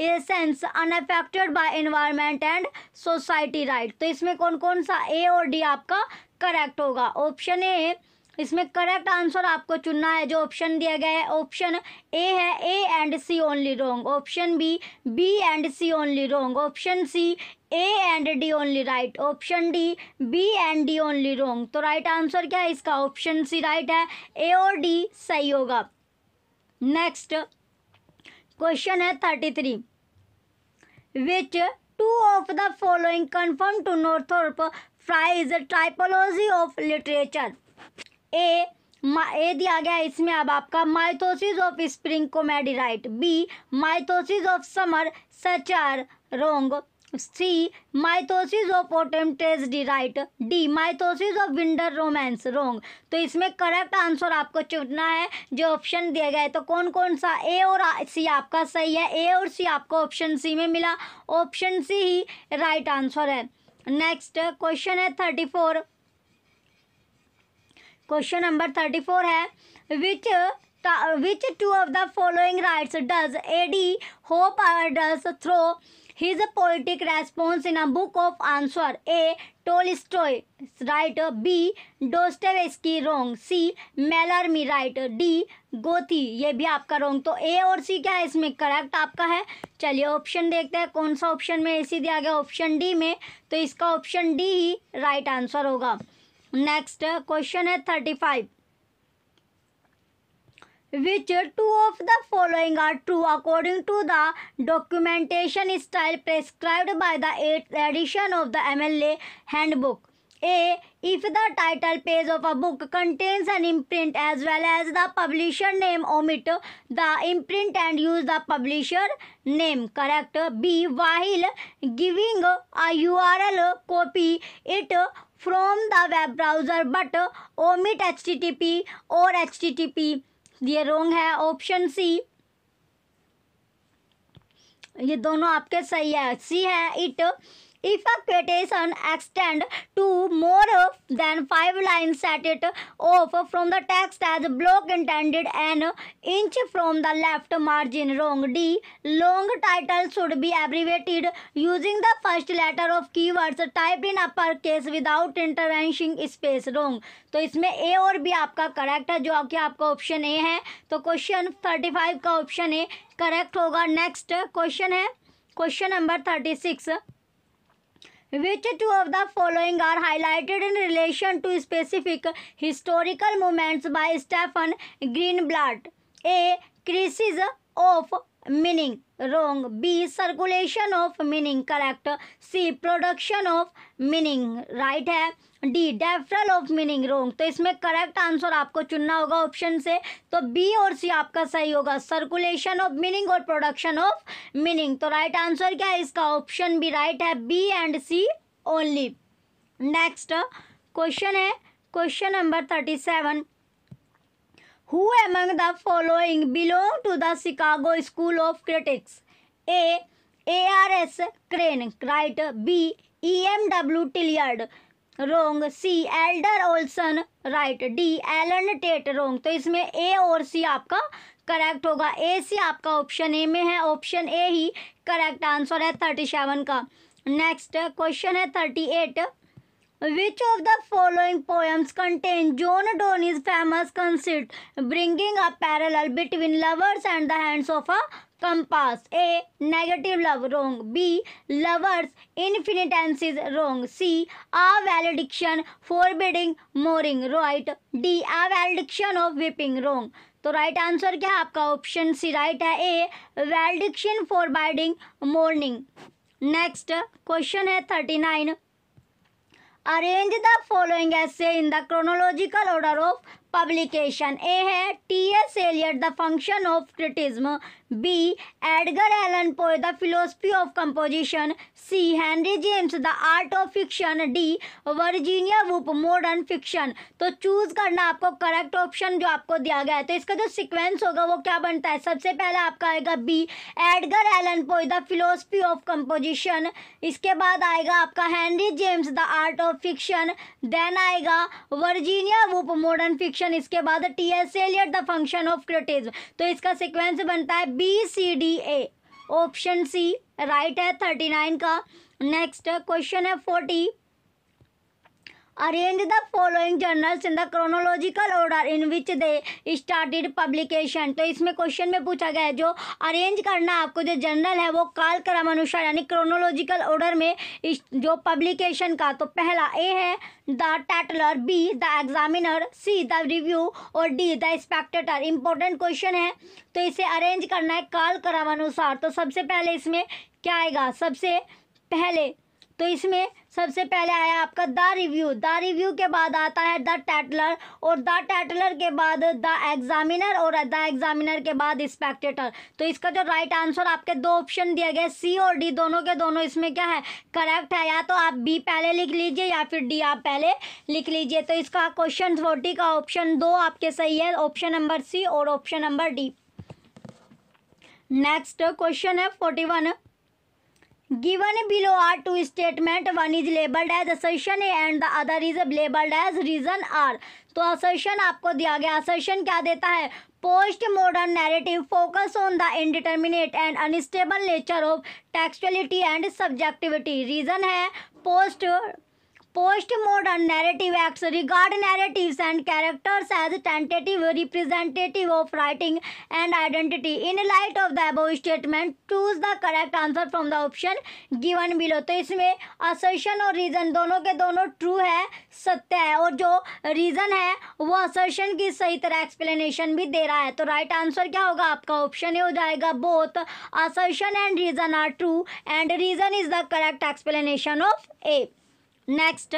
essence unaffected by environment and society right तो इसमें कौन कौन सा ए और डी आपका करेक्ट होगा ऑप्शन ए इसमें करेक्ट आंसर आपको चुनना है जो ऑप्शन दिया गया है ऑप्शन ए है A and C only wrong option B B and C only wrong option C A and D only right option D B and D only wrong तो राइट right आंसर क्या है इसका ऑप्शन सी राइट है ए और डी सही होगा नेक्स्ट क्वेश्चन है thirty three which two of the following conform to Northrop Frye's typology of literature A A दिया गया इसमें अब आपका mythos of spring comedy right B mythos of summer satire wrong C of Mythosis tragedy D right D mythos of winter romance wrong तो इसमें करेक्ट आंसर आपको चुनना है जो ऑप्शन दिए गए तो कौन कौन सा ए और सी आपका सही है ए और सी आपको ऑप्शन सी में मिला ऑप्शन सी ही राइट आंसर है नेक्स्ट क्वेश्चन है thirty four question number thirty four है which which two of the following writers does A D Hope does throw his a poetic response in A Book of Answers A Tolstoy Tolstoy right B Dostoevsky wrong C Mallarme right D Goethe ये भी आपका रोंग तो ए और सी क्या है इसमें करेक्ट आपका है चलिए ऑप्शन देखते हैं कौन सा ऑप्शन में इसी दिया गया ऑप्शन डी में तो इसका ऑप्शन डी ही राइट आंसर होगा नेक्स्ट क्वेश्चन है thirty five which two of the following are true according to the documentation style prescribed by the 8th edition of the MLA handbook. A. If the title page of a book contains an imprint as well as the publisher name, omit the imprint and use the publisher name. Correct. B. While giving a URL, copy it from the web browser but omit HTTP or HTTP ये रोंग है ऑप्शन सी ये दोनों आपके सही है सी है it If a quotation extends to more than five lines, set it off from the text as block intended an inch from the left margin. Wrong. D. Long title should be abbreviated using the first letter of keywords typed in uppercase without intervention space. Wrong. तो इसमें ए और बी आपका करेक्ट है जो कि आपका ऑप्शन ए है तो क्वेश्चन थर्टी फाइव का ऑप्शन ए करेक्ट होगा नेक्स्ट क्वेश्चन है question number thirty six Which two of the following are highlighted in relation to specific historical moments by Stephen Greenblatt? A. Crisis of meaning wrong B circulation of meaning correct C production of meaning right है D deferral of meaning wrong तो इसमें करेक्ट आंसर आपको चुनना होगा ऑप्शन से तो बी और सी आपका सही होगा सर्कुलेशन ऑफ मीनिंग और प्रोडक्शन ऑफ मीनिंग तो राइट right आंसर क्या है इसका ऑप्शन भी राइट है B and C only next question है question number thirty seven Who among the following belong to the Chicago School of Critics? A. A. R. S. Crane, right? B. E. M. W. Tilliard, wrong. C. Elder Olson, right? D. Alan Tate, wrong. तो इसमें A और C आपका करेक्ट होगा ए सी आपका ऑप्शन ए में है ऑप्शन ए ही करेक्ट आंसर है थर्टी सेवन का नेक्स्ट क्वेश्चन है thirty eight which of the following poems contain John Donne is famous conceit bringing a parallel between lovers and the hands of a compass A Negative Love wrong B Lovers' Infiniteness wrong C A Valediction Forbidding Mourning right D A Valediction of Weeping wrong तो राइट आंसर क्या आपका ऑप्शन सी राइट है ए Valediction Forbidding Mourning next question है thirty nine Arrange the following essay in the chronological order of publication A है T S Eliot the function of Criticism B Edgar Allan Poe the Philosophy of Composition C Henry James the Art of Fiction D Virginia Woolf Modern Fiction तो चूज करना आपको करेक्ट ऑप्शन जो आपको दिया गया है तो इसका जो सिक्वेंस होगा वो क्या बनता है सबसे पहले आपका आएगा B Edgar Allan Poe the Philosophy of Composition इसके बाद आएगा आपका Henry James the Art of Fiction then आएगा Virginia Woolf Modern Fiction function इसके बाद T S Eliot the function of Criticism तो इसका सिक्वेंस बनता है B C D A option C right है थर्टी नाइन का नेक्स्ट क्वेश्चन है forty arrange the following journals in the chronological order in which they started publication तो इसमें क्वेश्चन में पूछा गया है जो अरेंज करना आपको जो जर्नल है वो काल क्रम अनुसार यानी क्रोनोलॉजिकल ऑर्डर में जो पब्लिकेशन का तो पहला ए है the Tatler B the Examiner C the Review और D the Spectator important question है तो इसे अरेंज करना है काल क्रम अनुसार तो सबसे पहले इसमें क्या आएगा सबसे पहले तो इसमें सबसे पहले आया आपका द रिव्यू द रिव्यू के बाद आता है द टैटलर और द टैटलर के बाद द एग्जामिनर और द एग्जामिनर के बाद स्पेक्टेटर तो इसका जो राइट आंसर आपके दो ऑप्शन दिए गए सी और डी दोनों के दोनों इसमें क्या है करेक्ट है या तो आप बी पहले लिख लीजिए या फिर डी आप पहले लिख लीजिए तो इसका क्वेश्चन फोर्टी का ऑप्शन दो आपके सही है ऑप्शन नंबर सी और option number D next question है forty one given below are two statement one is labeled as assertion and the other is labeled as reason r तो असर्शन आपको दिया गया असर्शन क्या देता है postmodern narrative focus on the indeterminate and unstable nature of textuality and subjectivity reason है post postmodern narrative acts regard narratives and characters as tentative representative of writing and identity in light of the above statement choose the correct answer from the option given below तो इसमें assertion और reason दोनों के दोनों true है सत्य है और जो reason है वो assertion की सही तरह explanation भी दे रहा है तो right answer क्या होगा आपका option ये हो जाएगा both assertion and reason are true and reason is the correct explanation of A next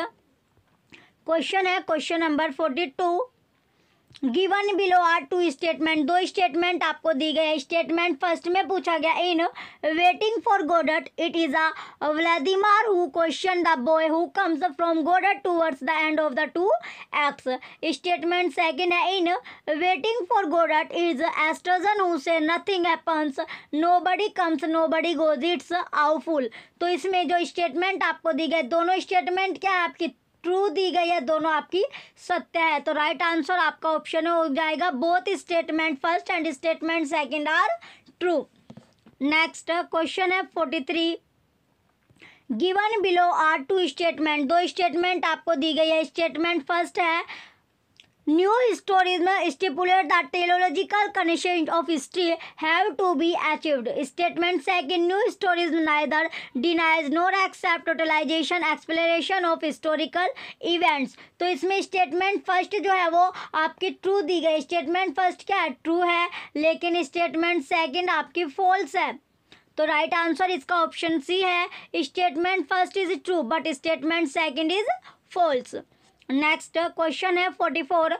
question है question number forty two given below are two statement दो स्टेटमेंट आपको दी गई है स्टेटमेंट फर्स्ट में पूछा गया in Waiting for Godot it is a Vladimir who question the boy who comes from Godot towards the end of the two acts statement second है in Waiting for Godot is Estragon who says nothing happens nobody comes nobody goes it's आउफुल तो इसमें जो स्टेटमेंट आपको दी गई दोनों स्टेटमेंट क्या है आपकी ट्रू दी गई है दोनों आपकी सत्य है तो राइट आंसर आपका ऑप्शन हो जाएगा both statement first and statement second are true next question है forty three given below are two statement दो स्टेटमेंट आपको दी गई है स्टेटमेंट फर्स्ट है न्यू स्टोरीज में stipulate the teleological condition of history have to be achieved statement है कि new histories neither denies nor accept totalization explanation of historical events तो इसमें स्टेटमेंट फर्स्ट जो है वो आपकी ट्रू दी गई स्टेटमेंट फर्स्ट क्या है ट्रू है लेकिन स्टेटमेंट सेकेंड आपकी फॉल्स है तो राइट आंसर इसका ऑप्शन सी है statement first is true but statement second is false next question है forty four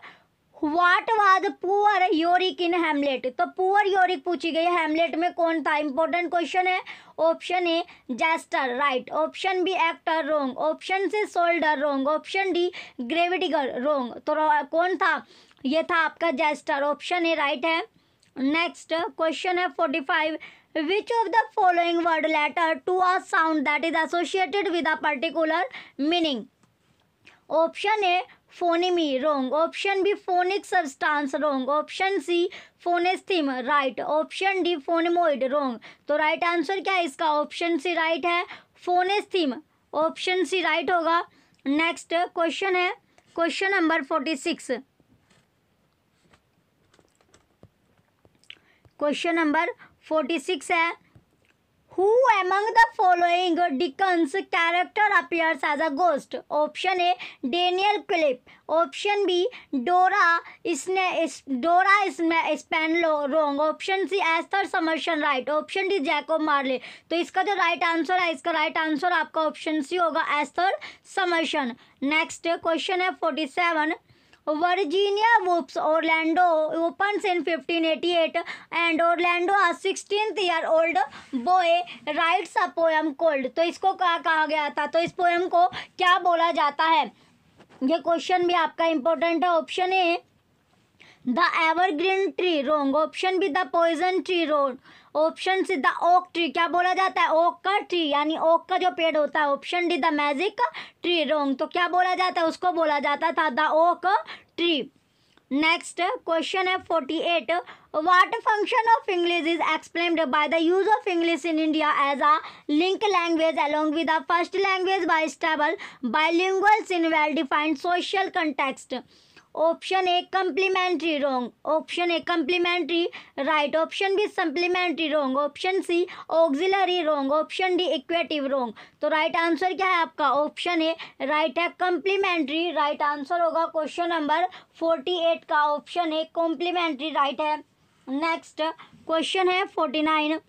what was poor Yorick in Hamlet तो पुअर योरिक पूछी गई हेमलेट में कौन था इंपॉर्टेंट क्वेश्चन है option A jester right option B actor wrong option C soldier wrong option D gravedigger wrong तो कौन था ये था आपका जेस्टर ऑप्शन ए राइट है नेक्स्ट क्वेश्चन है forty five which of the following word letter to a sound that is associated with a particular meaning option A phoneme wrong option B phonic substance wrong option C phonaestheme right option D phonemoid wrong तो राइट आंसर क्या है इसका ऑप्शन सी राइट है फोनेस्थिम ऑप्शन सी राइट होगा नेक्स्ट क्वेश्चन है question number forty six question number forty six है Who among the following Dickens character appears as a ghost? Option A. Daniel Clip. Option B. Dora Isne, is, Dora Isme, Spanlo. Wrong. Option C. Esther Summerson. Right. Option D. Jacob Marley. तो इसका जो राइट आंसर है इसका राइट आंसर आपका ऑप्शन सी होगा एस्थर समर्शन नेक्स्ट क्वेश्चन है forty seven Virginia Woolf's Orlando open in 1588 and Orlando a sixteen year old boy writes a poem called तो इसको क्या कहा गया था तो इस पोएम को क्या बोला जाता है ये क्वेश्चन भी आपका इंपॉर्टेंट है option A the evergreen tree wrong option B the poison tree wrong option C the oak tree क्या बोला जाता है ओक का ट्री यानी ओक का जो पेड़ होता है option D the magic tree wrong तो क्या बोला जाता है उसको बोला जाता था the oak tree next question है forty eight what function of English is explained by the use of English in India as a link language along with first language by stable by bilinguals in well defined social context option A complementary wrong option A complementary right option B supplementary wrong option C auxiliary wrong option D equative wrong तो राइट आंसर क्या है आपका ऑप्शन ए राइट है कम्प्लीमेंट्री राइट आंसर होगा क्वेश्चन नंबर फोर्टी एट का ऑप्शन ए कॉम्प्लीमेंट्री राइट है नेक्स्ट क्वेश्चन है forty nine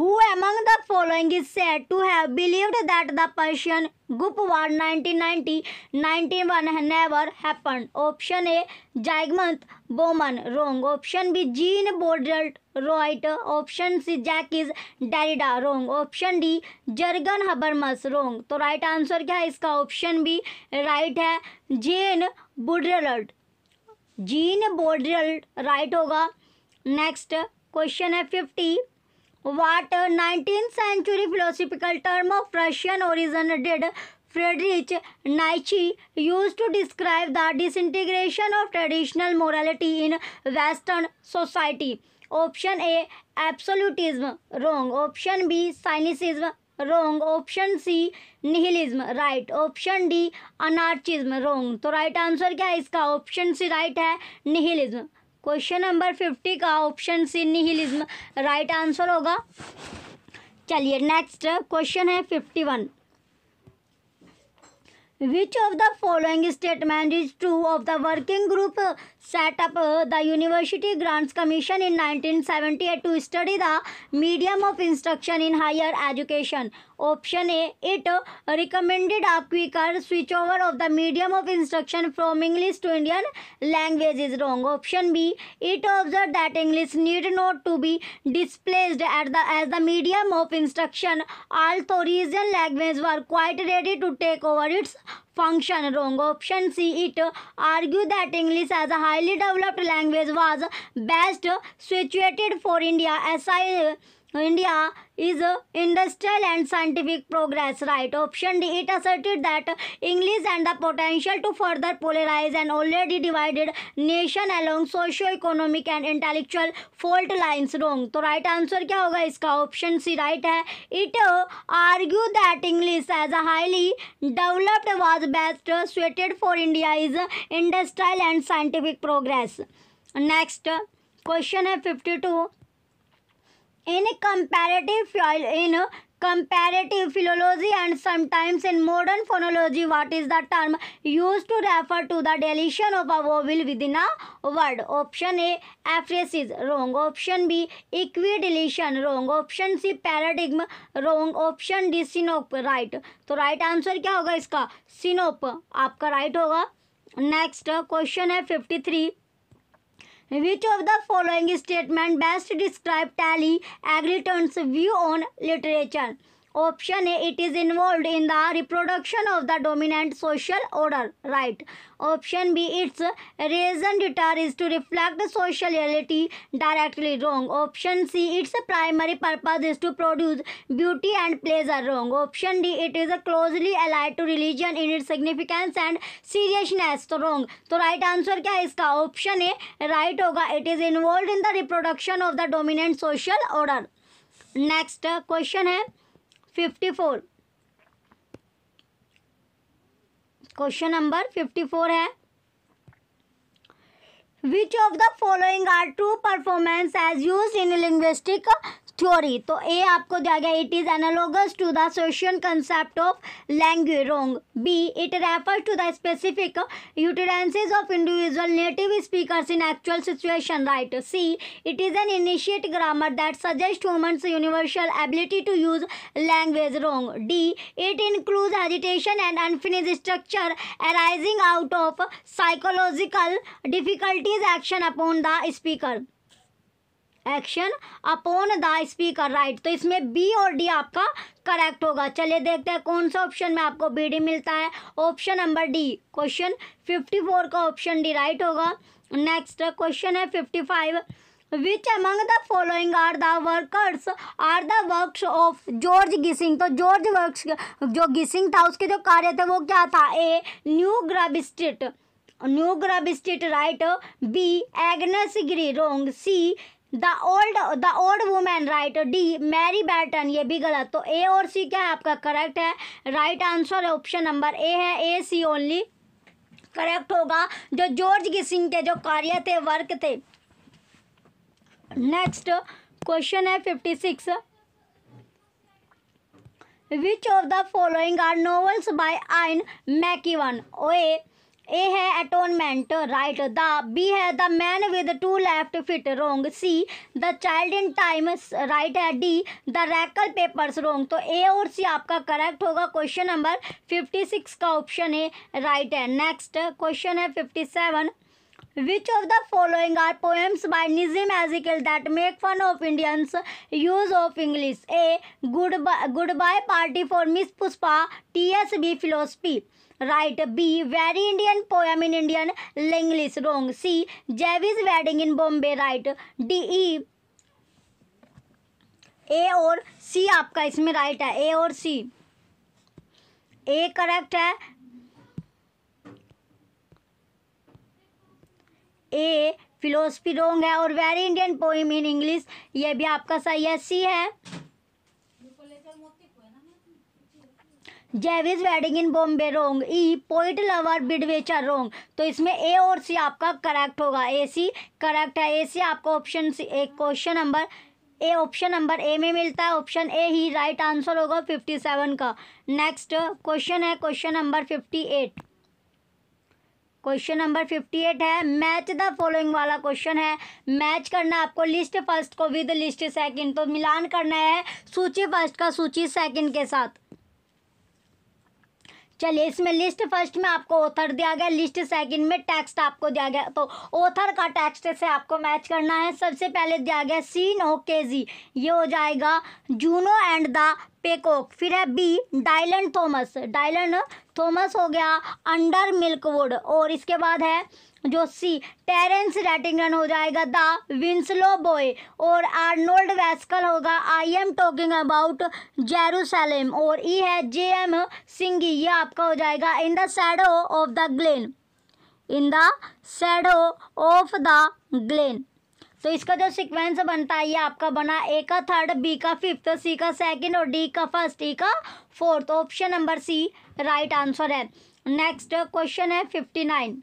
Who among the following is said to have believed that the Persian Gulf War 1990-91 never happened? Option A. Zygmunt Bowman. Wrong. Option B. Jean Baudrillard. Right. Option C. Jacques Derrida. Wrong. Option D. Jurgen Habermas. Wrong. तो right answer क्या है इसका option B. Right है Jean Baudrillard. Jean Baudrillard right होगा Next question है fifty What 19th century philosophical term of Russian origin did Friedrich Nietzsche used to describe the disintegration of traditional morality in Western society? Option A absolutism wrong. Option B cynicism wrong. Option C nihilism right option D anarchism wrong तो right answer क्या है इसका option C right है nihilism क्वेश्चन नंबर फिफ्टी का option C nihilism right answer होगा चलिए नेक्स्ट क्वेश्चन है fifty one which of the following statement is true of the working group set up uh, the University Grants Commission in 1978 to study the medium of instruction in higher education. Option A, it uh, recommended a quicker switchover of the medium of instruction from English to Indian language is wrong. Option B, it observed that English need not to be displaced at the, as the medium of instruction, although regional languages were quite ready to take over its function. Wrong option C. It argued that English as a highly developed language was best situated for India as I India is industrial and scientific progress right option D it asserted that English and the potential to further polarize an already divided nation along socio-economic and intellectual fault lines wrong तो right answer क्या होगा इसका option C right है it argue that English as a highly developed was best suited for India is industrial and scientific progress next question है 52 in comparative in comparative philology and sometimes in modern phonology what is the term use to refer to the deletion of a vowel within a word option A aphaeresis wrong option B equi deletion wrong option C paradigm wrong option D syncope right तो राइट आंसर क्या होगा इसका सिनोप आपका राइट होगा नेक्स्ट क्वेश्चन है fifty three Which of the following statement best describe Tally Agriton's view on literature? Option A it is involve in the reproduction of the dominant social order right option B its raison d'etre is to reflect social reality directly wrong option C its primary purpose is to produce beauty and pleasure wrong option D it is closely allied to religion in it significance and seriousness तो रॉन्ग तो राइट आंसर क्या है इसका ऑप्शन ए राइट होगा it is involve in the reproduction of the dominant social order next question है fifty four question number fifty four है which of the following are true performance as use in linguistic theory तो ए आपको दिया गया it is analogous to the Saussurean concept of langue wrong B it refers to the specific utterances of individual native speakers in actual situation right C it is an innate grammar that suggest humans universal ability to use language wrong D it includes hesitation and unfinished structure arising out of psychological difficulties action upon the speaker action upon the speaker right तो इसमें बी और डी आपका करेक्ट होगा चलिए देखते हैं कौन सा ऑप्शन में आपको बी डी मिलता है option number D question fifty four का ऑप्शन डी राइट होगा नेक्स्ट क्वेश्चन है fifty five which among the following are the workers are the works of George Gissing तो जॉर्ज वर्क जो गिसिंग था उसके जो कार्य थे वो क्या था A New Grub Street New Grub Street right B Agnes Grey wrong C the old the old women right D Mary Barton ये भी गलत तो ए और सी क्या है आपका करेक्ट है राइट आंसर है ऑप्शन नंबर ए है ए सी ओनली करेक्ट होगा जो जॉर्ज गिसिंग के जो कार्य थे वर्क थे नेक्स्ट क्वेश्चन है fifty six which of the following are novels by Ian McEwan ओ ए ए है अटोनमेंट राइट द बी है the man with two left feet wrong C the child in time right है D the Rachel papers wrong तो ए और सी आपका करेक्ट होगा क्वेश्चन नंबर फिफ्टी सिक्स का ऑप्शन ए राइट है नेक्स्ट क्वेश्चन है fifty seven which of the following are poems by nizam ezekiel that make fun of indians use of english a goodbye goodbye party for miss pushpa tsb philosophy right B very Indian poem in Indian English wrong C Jewish wedding in Bombay right D E A और सी आपका इसमें राइट है ए और सी ए करेक्ट है ए फिलोसफी रोंग है और very Indian poem in English ये भी आपका सही है सी है Jewish wedding in Bombay wrong E poet lover birdwatcher wrong तो इसमें ए और सी आपका करेक्ट होगा ए सी करेक्ट है ए सी आपका option question number A option number A में मिलता है ऑप्शन ए ही राइट आंसर होगा फिफ्टी सेवन का नेक्स्ट क्वेश्चन है question number fifty eight question number fifty eight है मैच द फॉलोइंग वाला क्वेश्चन है मैच करना आपको लिस्ट फर्स्ट को विद लिस्ट सेकंड तो मिलान करना है सूची फर्स्ट का सूची सेकंड के साथ चलिए इसमें लिस्ट फर्स्ट में आपको ओथर दिया गया लिस्ट सेकंड में टेक्स्ट आपको दिया गया तो ओथर का टेक्स्ट से आपको मैच करना है सबसे पहले दिया गया सी नो के जी ये हो जाएगा जूनो एंड द पेकोक फिर है B Dylan Thomas Dylan Thomas हो गया अंडर मिल्कवुड और इसके बाद है जो सी टेरेंस रेटिंगन हो जाएगा द विंसलो बॉय और आर्नोल्ड वेस्कल होगा I am talking about Jerusalem और ई है जे एम सिंगी ये आपका हो जाएगा in the shadow of the glen in the shadow of the glen तो इसका जो सीक्वेंस बनता है ये आपका बना ए का थर्ड बी का फिफ्थ सी का सेकंड और डी का फर्स्ट ई e का fourth option number C right answer है नेक्स्ट क्वेश्चन है fifty nine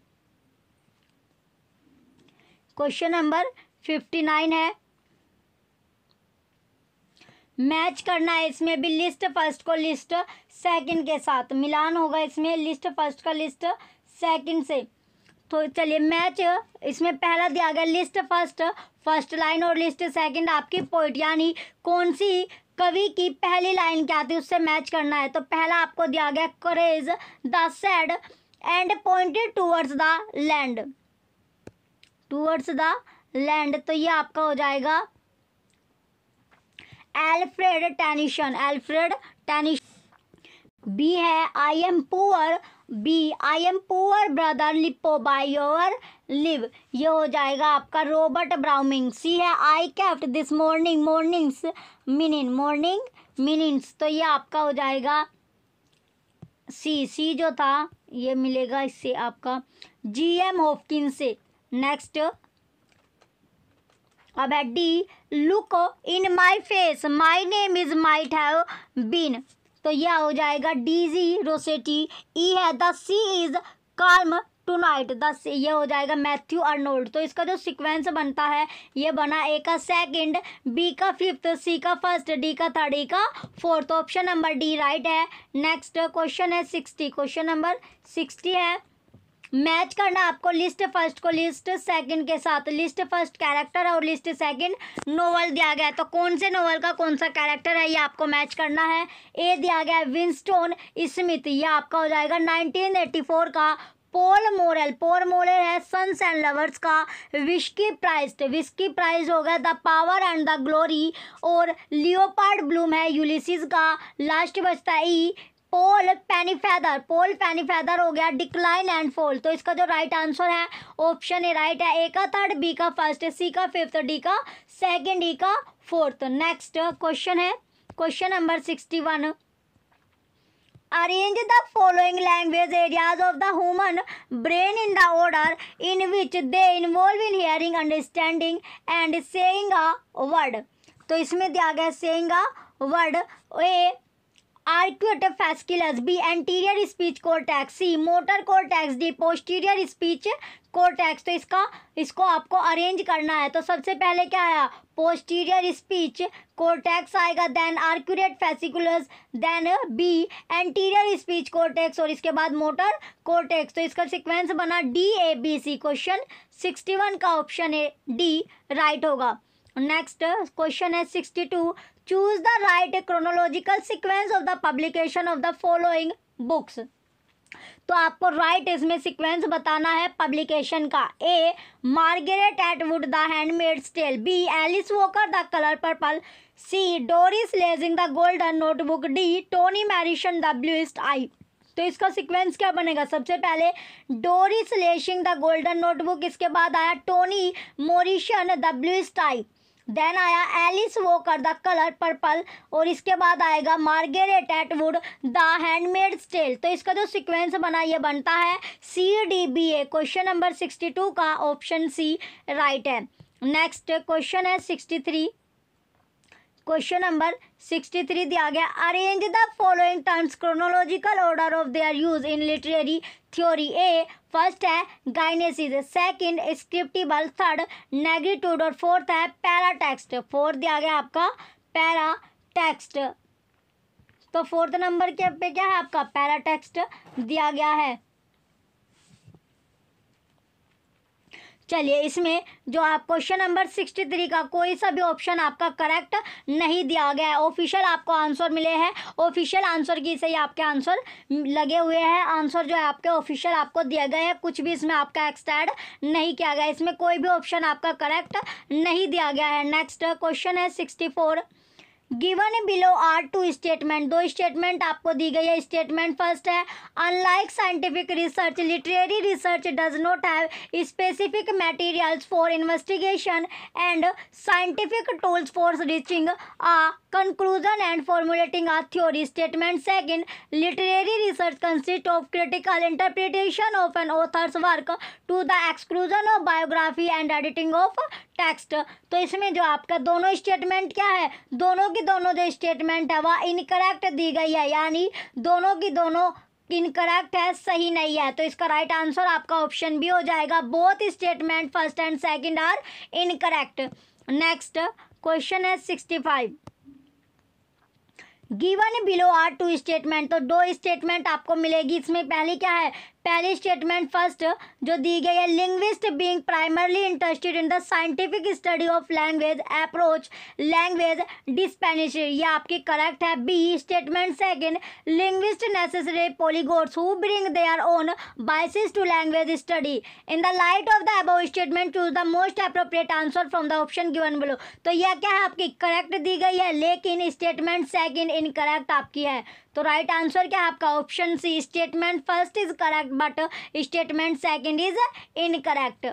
question number fifty nine है मैच करना है इसमें भी लिस्ट फर्स्ट को लिस्ट सेकंड के साथ मिलान होगा इसमें लिस्ट फर्स्ट का लिस्ट सेकंड से तो चलिए मैच इसमें पहला दिया गया लिस्ट फर्स्ट फर्स्ट लाइन और लिस्ट सेकंड आपकी पोइट यानी कौन सी कवि की पहली लाइन क्या थी उससे मैच करना है तो पहला आपको दिया गया courage the said and pointed towards the land towards the land तो ये आपका हो जाएगा Alfred Tennyson Alfred Tennyson B है I am poor B I am poor brother Lippo by your leave ये हो जाएगा आपका रॉबर्ट ब्राउमिंग सी है I caught this morning morning's minion morning minions तो ये आपका हो जाएगा सी सी जो था ये मिलेगा इससे आपका जी एम होपकिन से नेक्स्ट अब है D look in my face my name is might have been तो यह हो जाएगा डी जी रोसेटी ई है the sea is calm tonight दस ये हो जाएगा मैथ्यू अर्नोल्ड तो इसका जो सिक्वेंस बनता है ये बना ए का सेकेंड बी का फिफ्थ सी का फर्स्ट डी का थर्ड ई e का fourth option number D right है नेक्स्ट क्वेश्चन है सिक्सटी क्वेश्चन नंबर सिक्सटी है मैच करना आपको लिस्ट फर्स्ट को लिस्ट सेकंड के साथ लिस्ट फर्स्ट कैरेक्टर और लिस्ट सेकंड नोवल दिया गया है तो कौन से नोवल का कौन सा कैरेक्टर है ये आपको मैच करना है ए दिया गया है विंस्टोन स्मिथ ये आपका हो जाएगा 1984 का पोल मोरल पोल मोरल है सन्स एंड लवर्स का विस्की प्राइज विस्की प्राइज होगा the power and the glory और लियोपार्ड ब्लूम है यूलिसिस का लास्ट बचता ई पोल पेनीफेदर पोल पेनीफेदर हो गया डिक्लाइन एंड फॉल तो इसका जो राइट आंसर है ऑप्शन ए राइट है ए का थर्ड बी का फर्स्ट सी का फिफ्थ डी का सेकंड ई e का फोर्थ नेक्स्ट क्वेश्चन है question number sixty one arrange the following language areas of the human brain in the order in which they involve in hearing understanding and saying a word तो इसमें दिया गया saying a word A arcuate fasciculus B anterior speech cortex C motor cortex D posterior speech cortex तो इसका इसको आपको अरेंज करना है तो सबसे पहले क्या आया पोस्टीरियर स्पीच कोर्टैक्स आएगा then arcuate fasciculus then B anterior speech cortex और इसके बाद मोटर कोर्टैक्स तो इसका सिक्वेंस बना D A B C question sixty one का ऑप्शन है डी राइट होगा नेक्स्ट क्वेश्चन है sixty two choose the right chronological sequence of the publication of the following books तो आपको राइट इसमें सीक्वेंस बताना है पब्लिकेशन का A Margaret Atwood the Handmaid's Tale B Alice Walker the Colour Purple C Doris Lessing the Golden Notebook D Toni Morrison the Bluest Eye तो इसका सीक्वेंस क्या बनेगा सबसे पहले Doris Lessing the Golden Notebook इसके बाद आया Toni Morrison the Bluest Eye then आया Alice Walker the Colour Purple और इसके बाद आएगा Margaret Atwood the Handmaid's Tale तो इसका जो सीक्वेंस बना ये बनता है C D B A question number sixty two का ऑप्शन सी राइट है नेक्स्ट क्वेश्चन है sixty three question number sixty three दिया गया arrange the following terms chronological order of their use in literary theory A first है gynesis second scriptible third negative और फोर्थ है पैरा टेक्स्ट फोर्थ दिया गया आपका पैरा टेक्स्ट तो फोर्थ नंबर के पे क्या है आपका पैरा टेक्स्ट दिया गया है चलिए इसमें जो आप क्वेश्चन नंबर सिक्सटी थ्री का कोई सा भी ऑप्शन आपका करेक्ट नहीं दिया गया है ऑफिशियल आपको आंसर मिले हैं ऑफिशियल आंसर की से ही आपके आंसर लगे हुए हैं आंसर जो है आपके ऑफिशियल आपको दिया गया है कुछ भी इसमें आपका एक्सटैड नहीं किया गया इसमें कोई भी ऑप्शन आपका करेक्ट नहीं दिया गया है नेक्स्ट क्वेश्चन है sixty four given below are two statement दो स्टेटमेंट आपको दी गई है स्टेटमेंट फर्स्ट है unlike scientific research literary research does not have specific materials for investigation and scientific tools for reaching a conclusion and formulating a theory statement second literary research consists of critical interpretation of an author's work to the exclusion of biography and editing of text तो इसमें जो आपका दोनों स्टेटमेंट क्या है दोनों की दोनों जो स्टेटमेंट है वह इनकरेक्ट दी गई है यानी दोनों की दोनों इनकरेक्ट है सही नहीं है तो इसका राइट right आंसर आपका ऑप्शन भी हो जाएगा both statement first and second are incorrect next question है sixty five given below are two statement तो दो स्टेटमेंट आपको मिलेगी इसमें पहली क्या है पहली स्टेटमेंट फर्स्ट जो दी गई है linguist being primarily interested in the scientific study of language approach language dispassionately ये आपकी करेक्ट है B statement second linguist necessary polyglots who bring their own biases to language study in the light of the above statement choose the most appropriate answer from the option given below तो यह क्या है आपकी करेक्ट दी गई है लेकिन स्टेटमेंट सेकेंड इनकरेक्ट आपकी है तो राइट आंसर क्या है आपका option C statement first is correct but statement second is incorrect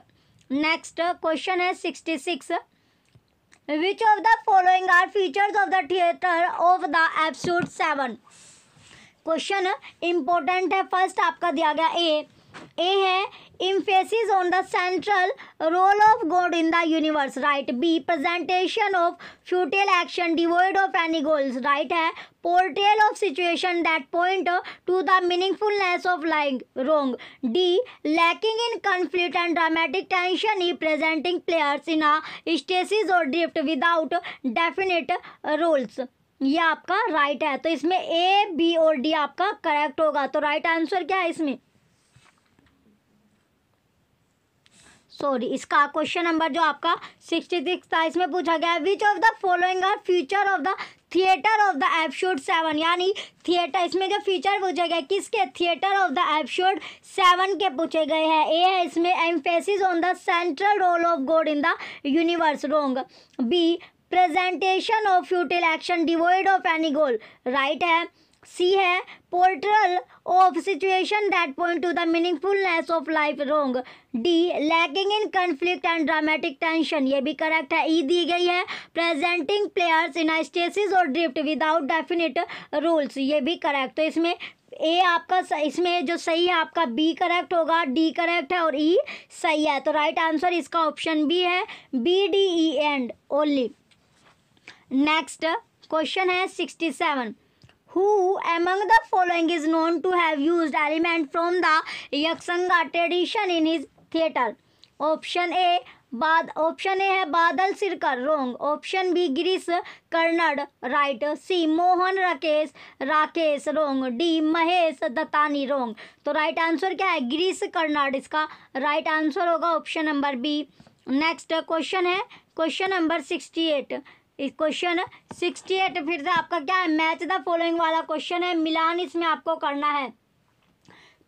next question है sixty six which of the following are features of the theatre of the absurd seven question important है फर्स्ट आपका दिया गया ए ए है emphasis on the central role of God in the universe right B presentation of futile action devoid of any goals right है portrayal of situation that point to the meaningfulness of लाइंग wrong D lacking in conflict and dramatic tension E presenting players in a stasis और ड्रिफ्ट विदाउट डेफिनेट रोल्स ये आपका राइट right है तो इसमें ए बी और डी आपका करेक्ट होगा तो राइट right आंसर क्या है इसमें सॉरी इसका क्वेश्चन नंबर जो आपका सिक्सटी सिक्स था इसमें पूछा गया है which of the following are features of the theatre of the absurd seven यानी थिएटर इसमें जो फीचर पूछे गए किसके theatre of the absurd seven के पूछे गए हैं ए है इसमें emphasis on the central role of God in the universe wrong B presentation of futile action devoid of any goal right है सी है portrayal of situation that point to the meaningfulness of life wrong D lacking in conflict and dramatic tension ये भी करेक्ट है ई e दी गई है प्रेजेंटिंग प्लेयर्स इन स्टेसिस और ड्रिफ्ट विदाउट डेफिनेट रूल्स ये भी करेक्ट तो इसमें ए आपका इसमें जो सही है आपका बी करेक्ट होगा डी करेक्ट है और ई e सही है तो राइट right आंसर इसका ऑप्शन बी है B D E and only next question है sixty seven who among the following is known to have use element from the Yaksanga tradition in his theatre option A बाद ऑप्शन ए है Badal Sircar wrong option B Girish Karnad right C Mohan Rakesh Rakesh wrong D Mahesh Dattani wrong तो राइट आंसर क्या है गिरीश कर्नड इसका राइट आंसर होगा option number B next question है question number sixty eight question sixty eight फिर से आपका क्या है मैच द फॉलोइंग वाला क्वेश्चन है मिलान इसमें आपको करना है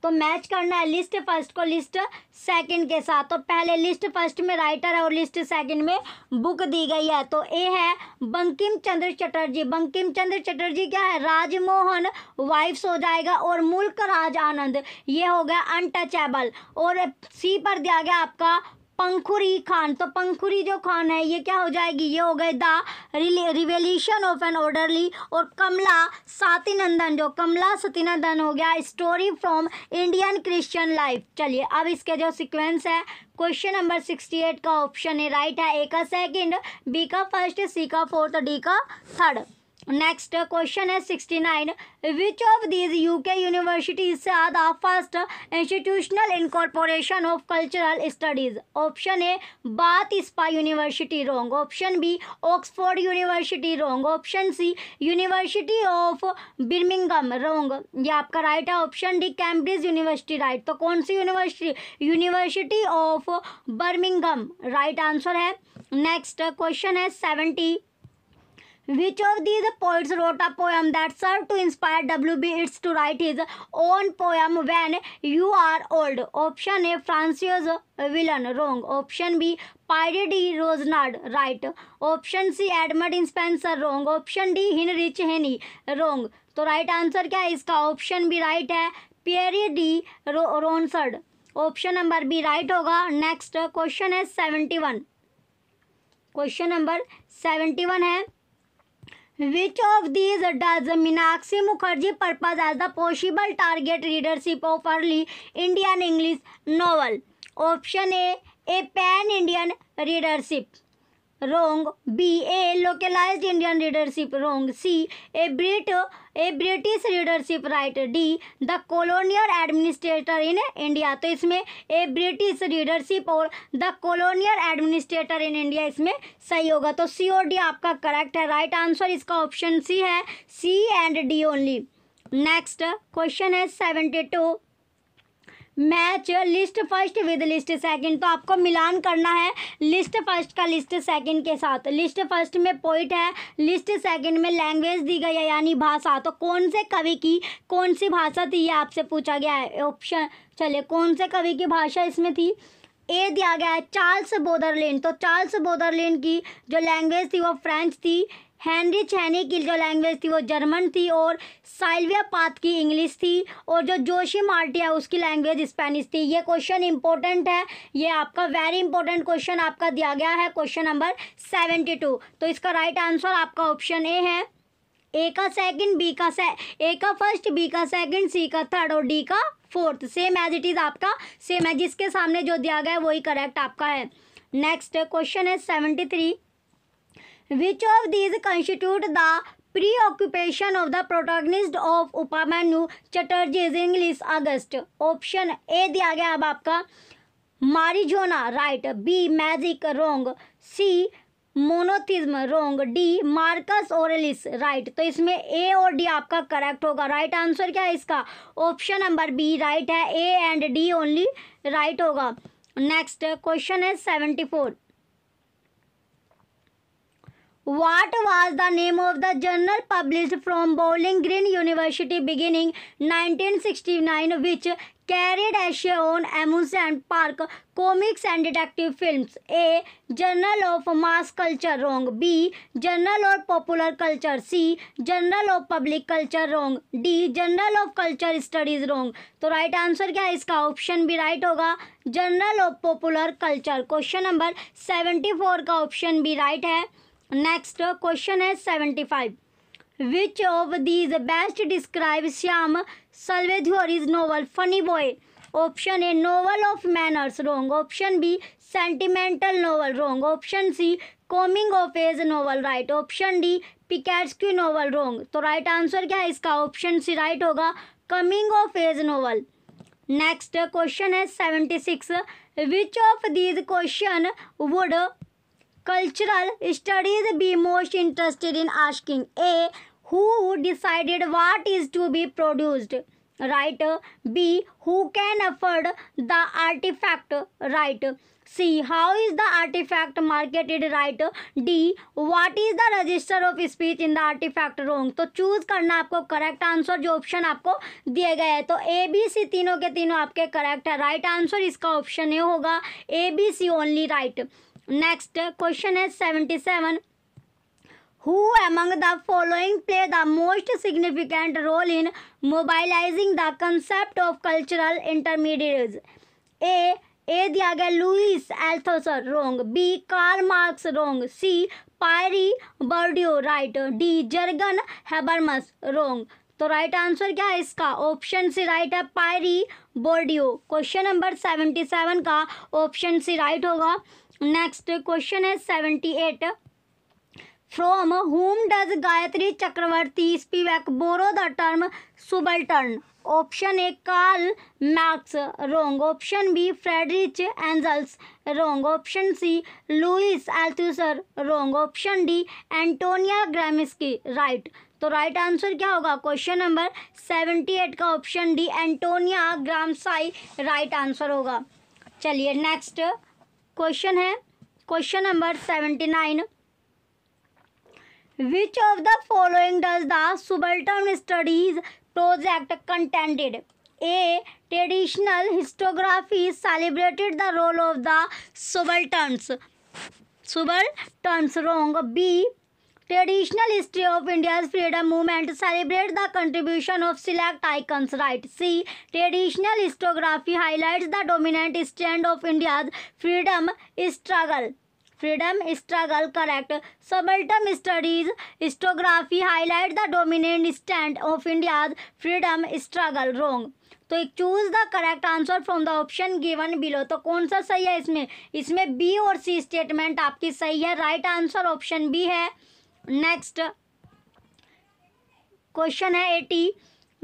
तो मैच करना है लिस्ट फर्स्ट को लिस्ट सेकंड के साथ तो पहले लिस्ट फर्स्ट में राइटर है और लिस्ट सेकंड में बुक दी गई है तो ए है बंकिम चंद्र चटर्जी बंकिम चंद्र चटर्जी क्या है राजमोहन वाइफ्स हो जाएगा और मुल्क राज आनंद ये हो गया अनटचेबल और सी पर दिया गया आपका पंखुरी खान तो पंखुरी जो खान है ये क्या हो जाएगी ये हो गए the revelation of an orderly और कमला सातिनंदन जो कमला सतीनंदन हो गया story from Indian Christian life चलिए अब इसके जो सीक्वेंस है क्वेश्चन नंबर सिक्सटी एट का ऑप्शन है राइट है ए का सेकेंड बी का फर्स्ट सी का फोर्थ डी का थर्ड नेक्स्ट क्वेश्चन है sixty nine which of these UK universities are the first institutional incorporation of cultural studies option A बात spa University wrong option B Oxford University wrong option C University of Birmingham wrong ये आपका राइट है option D Cambridge University right तो कौन सी university University of Birmingham right answer है नेक्स्ट क्वेश्चन है seventy Which of these poets wrote a poem that served to inspire W.B. Yeats to write his own poem when you are old? Option A. Francis Villon. Wrong. Option B. pierre de Rosnard. Right. Option C. Edmund Spencer. Wrong. Option D. Heinrich Heine. Wrong. तो राइट आंसर क्या है इसका ऑप्शन भी राइट है Pierre de Ronsard option number B right होगा नेक्स्ट क्वेश्चन है seventy one question number seventy one है Which of these does Meenakshi Mukherjee purpose as the possible target readership of early Indian English novel? Option A. A pan-Indian readership. Wrong B a localised Indian readership wrong C a Brit a British readership right D the colonial administrator in India तो इसमें ए ब्रिटिश रीडरशिप और the colonial administrator in India इसमें सही होगा तो सी और डी आपका करेक्ट है राइट आंसर इसका ऑप्शन सी है C and D only next question है seventy two match list first with list second तो आपको मिलान करना है लिस्ट फर्स्ट का लिस्ट सेकंड के साथ लिस्ट फर्स्ट में पोइट है लिस्ट सेकंड में लैंग्वेज दी गई है यानी भाषा तो कौन से कवि की कौन सी भाषा थी ये आपसे पूछा गया है ऑप्शन चले कौन से कवि की भाषा इसमें थी ए दिया गया है चार्ल्स बोदरलैंड तो चार्ल्स बोदरलैंड की जो लैंग्वेज थी वो फ्रेंच थी हैंनरी चैनी की जो लैंग्वेज थी वो जर्मन थी और साइल्विया पात की इंग्लिश थी और जो जोशी मार्टी है उसकी लैंग्वेज स्पेनिश थी ये क्वेश्चन इंपॉर्टेंट है ये आपका वेरी इंपॉर्टेंट क्वेश्चन आपका दिया गया है क्वेश्चन नंबर सेवेंटी टू तो इसका राइट right आंसर आपका ऑप्शन ए है ए का सेकंड बी का से ए का फर्स्ट बी का सेकंड सी का थर्ड और डी का fourth same as it is आपका सेम है जिसके सामने जो दिया गया है वही करेक्ट आपका है नेक्स्ट क्वेश्चन है seventy three which of these constitute the preoccupation of the protagonist of Upamanu Chatterjee's English August option A दिया गया अब आपका marijuana right B magic wrong C monotheism wrong D Marcus Aurelius right तो इसमें ए और डी आपका करेक्ट होगा राइट right आंसर क्या है इसका ऑप्शन नंबर बी राइट है A and D only right होगा नेक्स्ट क्वेश्चन है seventy four What was the name of the journal published from Bowling Green University beginning 1969 which carried a show on amusement park comics and detective films A. Journal of Mass Culture Wrong B. Journal of Popular Culture C. Journal of Public Culture Wrong D. Journal of Culture Studies Wrong तो राइट आंसर क्या है इसका ऑप्शन भी राइट होगा journal of popular culture question number seventy four का ऑप्शन भी राइट है नेक्स्ट क्वेश्चन है seventy five which of these best describe Shyam Selvadurai is novel Funny Boy option A novel of manners wrong option B sentimental novel wrong option C coming of age novel right option D key novel wrong तो राइट आंसर क्या है इसका ऑप्शन सी राइट होगा coming of age novel next question है seventy six which of these question would cultural studies be most interested in asking a who decided what is to be produced right b who can afford the artifact right c how is the artifact marketed right d what is the register of speech in the artifact wrong तो चूज करना आपको करेक्ट आंसर जो ऑप्शन आपको दिए गए हैं तो ए बी सी तीनों के तीनों आपके करेक्ट है राइट right आंसर इसका ऑप्शन ए होगा A B C only right next question है seventy seven who among the following play the most significant role in mobilising the concept of cultural intermediate A A दिया गया Louis Althusser wrong B Karl Marx wrong C Pierre Bourdieu right D Jurgen Habermas wrong तो राइट आंसर क्या है इसका ऑप्शन सी राइट है पायरी बोर्डियो क्वेश्चन नंबर सेवेंटी सेवन का ऑप्शन सी राइट होगा नेक्स्ट क्वेश्चन है seventy eight from whom does Gayatri Chakravorty Spivak borrow the term subaltern option A Karl Marx wrong option B Friedrich Engels wrong option C Louis Althusser wrong option D Antonio Gramsci right तो राइट आंसर क्या होगा क्वेश्चन नंबर सेवेंटी एट का option D Antonio Gramsci right answer होगा चलिए नेक्स्ट क्वेश्चन है question number seventy nine which of the following does the subaltern studies project contended a traditional historiography celebrated the role of the सुबल subalterns wrong B Traditional history of India's freedom movement celebrates the contribution of select icons. Right. C. Traditional historiography highlights the dominant stand of India's freedom struggle. Freedom struggle. Correct. Subaltern studies historiography highlights the dominant stand of India's freedom struggle. Wrong. तो एक choose the correct answer from the option given below तो कौन सा सही है इसमें इसमें बी और सी स्टेटमेंट आपकी सही है राइट आंसर ऑप्शन बी है नेक्स्ट क्वेश्चन है eighty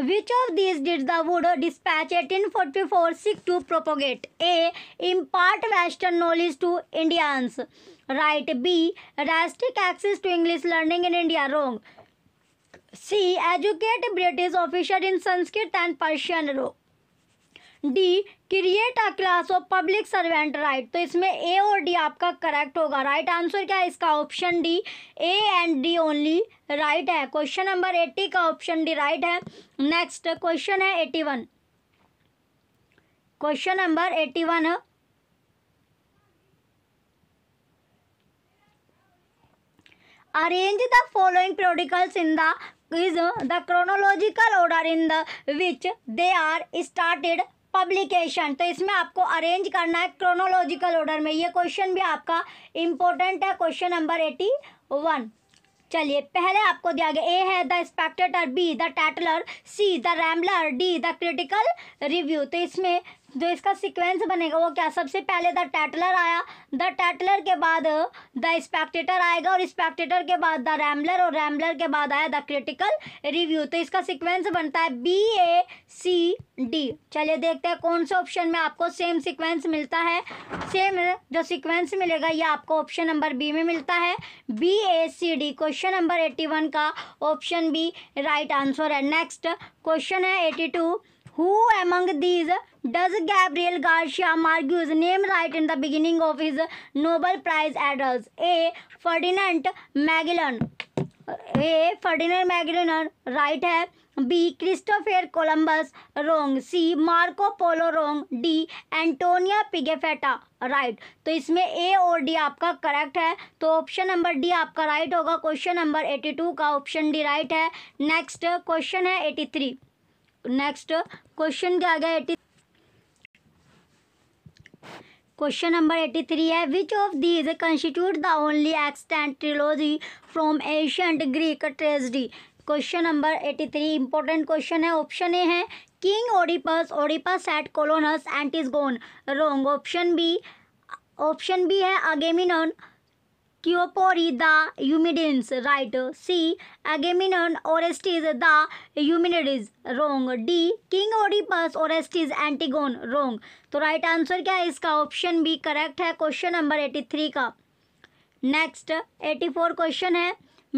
which of this did the Wood dispatch eighteen forty four seek to propagate a impart western knowledge to Indians right B restrict access to English learning in India wrong C educate British official in Sanskrit and Persian रो D create a class of public servant right तो इसमें ए और डी आपका करेक्ट होगा राइट right आंसर क्या है इसका option D A and D only right है क्वेश्चन नंबर एट्टी का ऑप्शन डी राइट है नेक्स्ट क्वेश्चन है eighty one question number eighty one arrange the following periodicals in the is the chronological order in the which they are started publication तो इसमें आपको अरेंज करना है क्रोनोलॉजिकल ऑर्डर में ये क्वेश्चन भी आपका इंपॉर्टेंट है क्वेश्चन नंबर एटी वन चलिए पहले आपको दिया गया ए है the Spectator B the Tatler C the Rambler D the Critical Review तो इसमें जो इसका सीक्वेंस बनेगा वो क्या सबसे पहले द टैटलर आया द टैटलर के बाद द स्पेक्टेटर आएगा और स्पेक्टेटर के बाद द रैमलर और रैमलर के बाद आया द क्रिटिकल रिव्यू तो इसका सीक्वेंस बनता है बी ए सी डी चलिए देखते हैं कौन से ऑप्शन में आपको सेम सीक्वेंस मिलता है सेम जो सीक्वेंस मिलेगा ये आपको ऑप्शन नंबर बी में मिलता है B A C D question number eighty one का ऑप्शन बी राइट आंसर है नेक्स्ट क्वेश्चन है eighty two Who among these does Gabriel Garcia Marquez name right in the beginning of his Nobel Prize address? A. Ferdinand Magellan A Ferdinand Magellan right है B Christopher Columbus wrong C Marco Polo wrong D Antonio Pigafetta right तो इसमें ए और डी आपका करेक्ट है तो ऑप्शन नंबर डी आपका राइट होगा क्वेश्चन नंबर एटी टू का ऑप्शन डी राइट है नेक्स्ट क्वेश्चन है एटी थ्री नेक्स्ट क्वेश्चन क्या आ गया eighty question number eighty three है which of these constitute the only extant trilogy from ancient Greek tragedy question number eighty three important question है ऑप्शन ए है King Oedipus Oedipus at Colonus Antigone wrong option B option B है Agamemnon Cleopori the right C Agamemnon Agamemnon Orestes the Eumenides. Wrong. D. King Oedipus Orestes Antigone. तो राइट right आंसर क्या है इसका ऑप्शन बी करेक्ट है क्वेश्चन नंबर एटी थ्री का नेक्स्ट एटी फोर क्वेश्चन है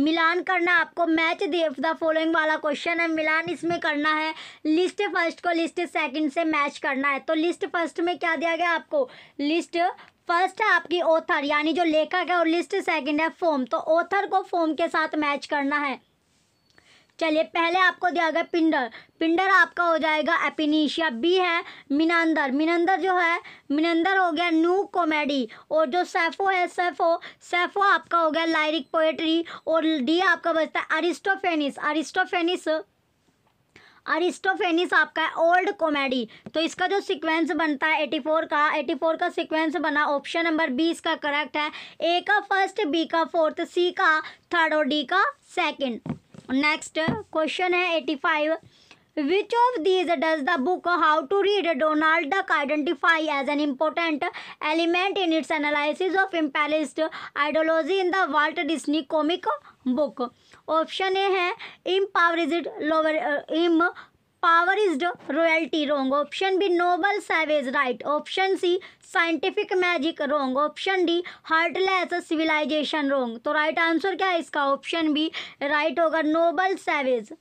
मिलान करना आपको मैच देव द फॉलोइंग वाला क्वेश्चन है मिलान इसमें करना है लिस्ट फर्स्ट को लिस्ट सेकंड से मैच करना है तो लिस्ट फर्स्ट में क्या दिया गया आपको लिस्ट फर्स्ट है आपकी ओथर यानी जो लेखक है और लिस्ट सेकंड है फोम तो ऑथर को फोम के साथ मैच करना है चलिए पहले आपको दिया गया पिंडर पिंडर आपका हो जाएगा एपिनिशिया बी है मिनंदर मिनंदर जो है मिनंदर हो गया न्यू कॉमेडी और जो सैफो है सैफो सैफो आपका हो गया लायरिक पोएट्री और डी आपका बचता है अरिस्टोफेनिस अरिस्टोफेनिस अरिस्टोफेनिस आपका है ओल्ड कॉमेडी तो इसका जो सीक्वेंस बनता है एटी फोर का एटी फोर का सीक्वेंस बना ऑप्शन नंबर बी इसका करेक्ट है ए का फर्स्ट बी का फोर्थ सी का थर्ड और डी का सेकेंड नेक्स्ट क्वेश्चन है eighty five which of these does the book How to Read Donald Duck identify as an important element in its analysis of imperialist ideology in the world Disney comic book option A है इम पावरिज्ड लोअर इम impoverished royalty wrong option B noble savage right option C scientific magic wrong option D heartless civilisation wrong तो राइट आंसर क्या है इसका ऑप्शन बी राइट होगा नोबल सैवेज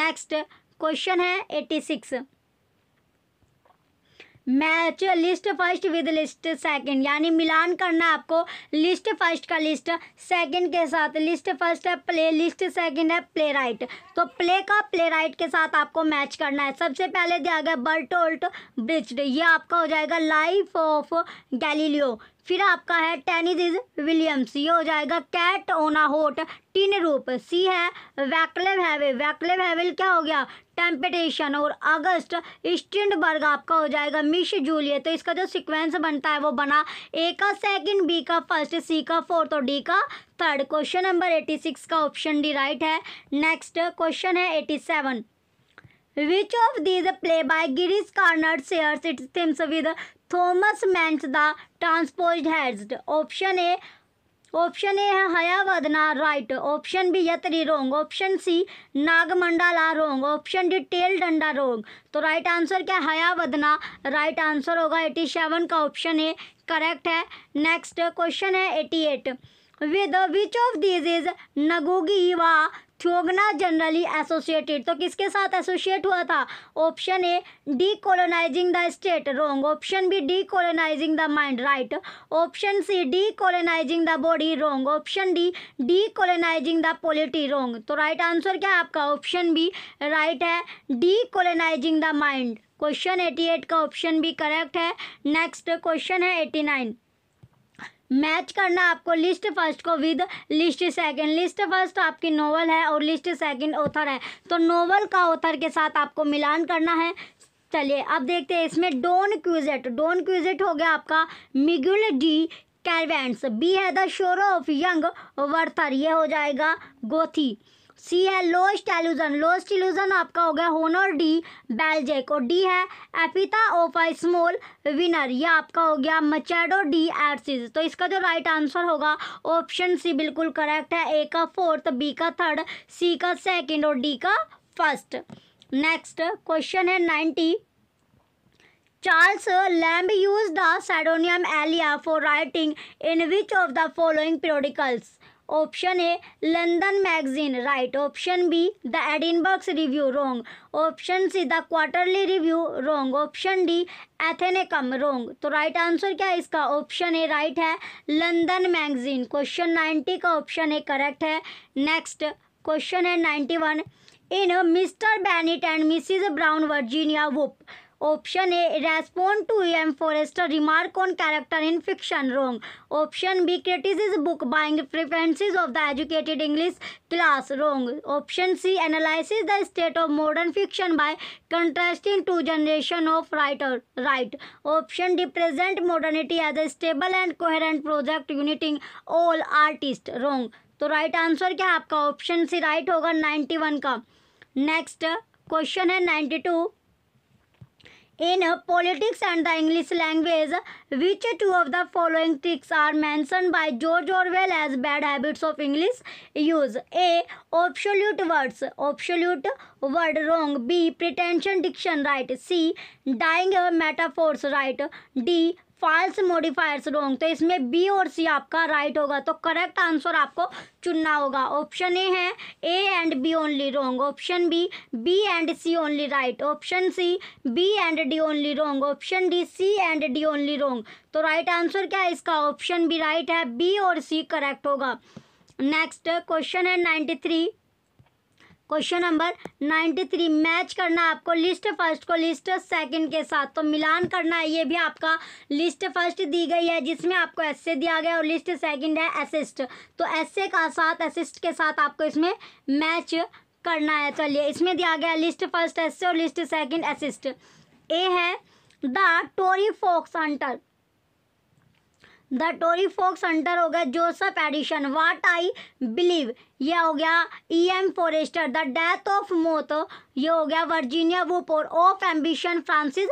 नेक्स्ट क्वेश्चन है eighty six match list first with list second यानी मिलान करना आपको लिस्ट फर्स्ट का लिस्ट सेकंड के साथ लिस्ट फर्स्ट है प्ले लिस्ट सेकंड है प्ले राइट तो प्ले का प्ले राइट के साथ आपको मैच करना है सबसे पहले दिया गया बर्टोल्ट ब्रिच्ड ये आपका हो जाएगा लाइफ ऑफ गैलीलियो फिर आपका है टेनिस इज विलियम्स ये हो जाएगा कैट ओना होट टिन रूप सी है वैक्लेव हैवे वैक्लेव हैवेल क्या हो गया टेम्पटेशन और अगस्त स्टिंडबर्ग आपका हो जाएगा मिस जूलिय तो इसका जो सिक्वेंस बनता है वो बना ए का सेकेंड बी का फर्स्ट सी का फोर्थ और डी का third question number eighty six का ऑप्शन डी राइट है नेक्स्ट क्वेश्चन है eighty seven which of these play by Girish Karnad shares its themes with Thomas Mann's the transposed heads option A option A है Hayavadana right option B Yayati wrong option C Nagamandala wrong option D Tale Danda wrong तो राइट आंसर क्या हयावदना राइट आंसर होगा एटी सेवन का ऑप्शन ए करेक्ट है नेक्स्ट क्वेश्चन है eighty eight with which of this is Ngugi wa फ्योगना जनरली एसोसिएटेड तो किसके साथ एसोसिएट हुआ था option A decolonising the state wrong option B decolonising the mind right option C decolonising the body wrong option D decolonising the polity wrong तो राइट right आंसर क्या है आपका ऑप्शन बी राइट है decolonising the mind question eighty eight का ऑप्शन बी करेक्ट है नेक्स्ट क्वेश्चन है एटी नाइन मैच करना आपको लिस्ट फर्स्ट को with list second list first आपकी नोवल है और लिस्ट सेकंड ऑथर है तो नोवल का ऑथर के साथ आपको मिलान करना है चलिए अब देखते हैं इसमें डोन क्यूजेट डोन क्यूजेट हो गया आपका मिगुल डी कैलवेंट्स बी है the sorrow of young Werther ये हो जाएगा गोथी सी है लोस्ट एल्यूजन लोस्ट एल्यूजन आपका हो गया होनर डी बेल्जेक और डी है epitaph of a small winner ये आपका हो गया मचेडो डी एरसिस तो इसका जो राइट आंसर होगा ऑप्शन सी बिल्कुल करेक्ट है ए का फोर्थ बी का थर्ड सी का सेकंड और डी का फर्स्ट नेक्स्ट क्वेश्चन है ninety Charles Lamb use the pseudonym Elia for writing in which of the following periodicals option A London Magazine right option B the Edinburgh's Review wrong option C the Quarterly Review wrong option D Athenaeum wrong तो राइट आंसर क्या है इसका ऑप्शन ए राइट है लंदन मैगजीन क्वेश्चन नाइन्टी का ऑप्शन ए करेक्ट है नेक्स्ट क्वेश्चन है ninety one in Mr Bennett and Mrs Brown Virginia Woolf option A respond to M Forster remark on character in fiction wrong option B critics book buying preferences of the educated English class wrong option C analysis the state of modern fiction by contrasting two generation of writer right option D present modernity as a stable and coherent project uniting all artist wrong तो राइट आंसर क्या आपका ऑप्शन सी राइट होगा नाइन्टी वन का नेक्स्ट क्वेश्चन है ninety two In uh, Politics and the English Language, which two of the following tricks are mentioned by George Orwell as bad habits of English use? A. Absolute words. Absolute word wrong. B. Pretension diction right. C. Dying metaphors right. D. False modifiers wrong तो इसमें बी और सी आपका राइट होगा तो करेक्ट आंसर आपको चुनना होगा ऑप्शन ए है A and B only wrong option B B and C only right option C B and D only wrong option D C and D only wrong तो राइट आंसर क्या है इसका ऑप्शन बी राइट है बी और सी करेक्ट होगा नेक्स्ट क्वेश्चन है ninety three question number ninety three match करना आपको लिस्ट फर्स्ट को लिस्ट सेकंड के साथ तो मिलान करना है ये भी आपका लिस्ट फर्स्ट दी गई है जिसमें आपको एस दिया गया और लिस्ट सेकंड है असिस्ट तो एस का साथ असिस्ट के साथ आपको इसमें मैच करना है चलिए इसमें दिया गया लिस्ट फर्स्ट एस से और लिस्ट सेकेंड असिस्ट ए है the Tory fox hunter the Tory fox hunter हो गया Joseph Addison what I believe यह हो गया E M Forster the death of moth ये हो गया वर्जीनिया वूपोर ऑफ एम्बिशन फ्रांसिस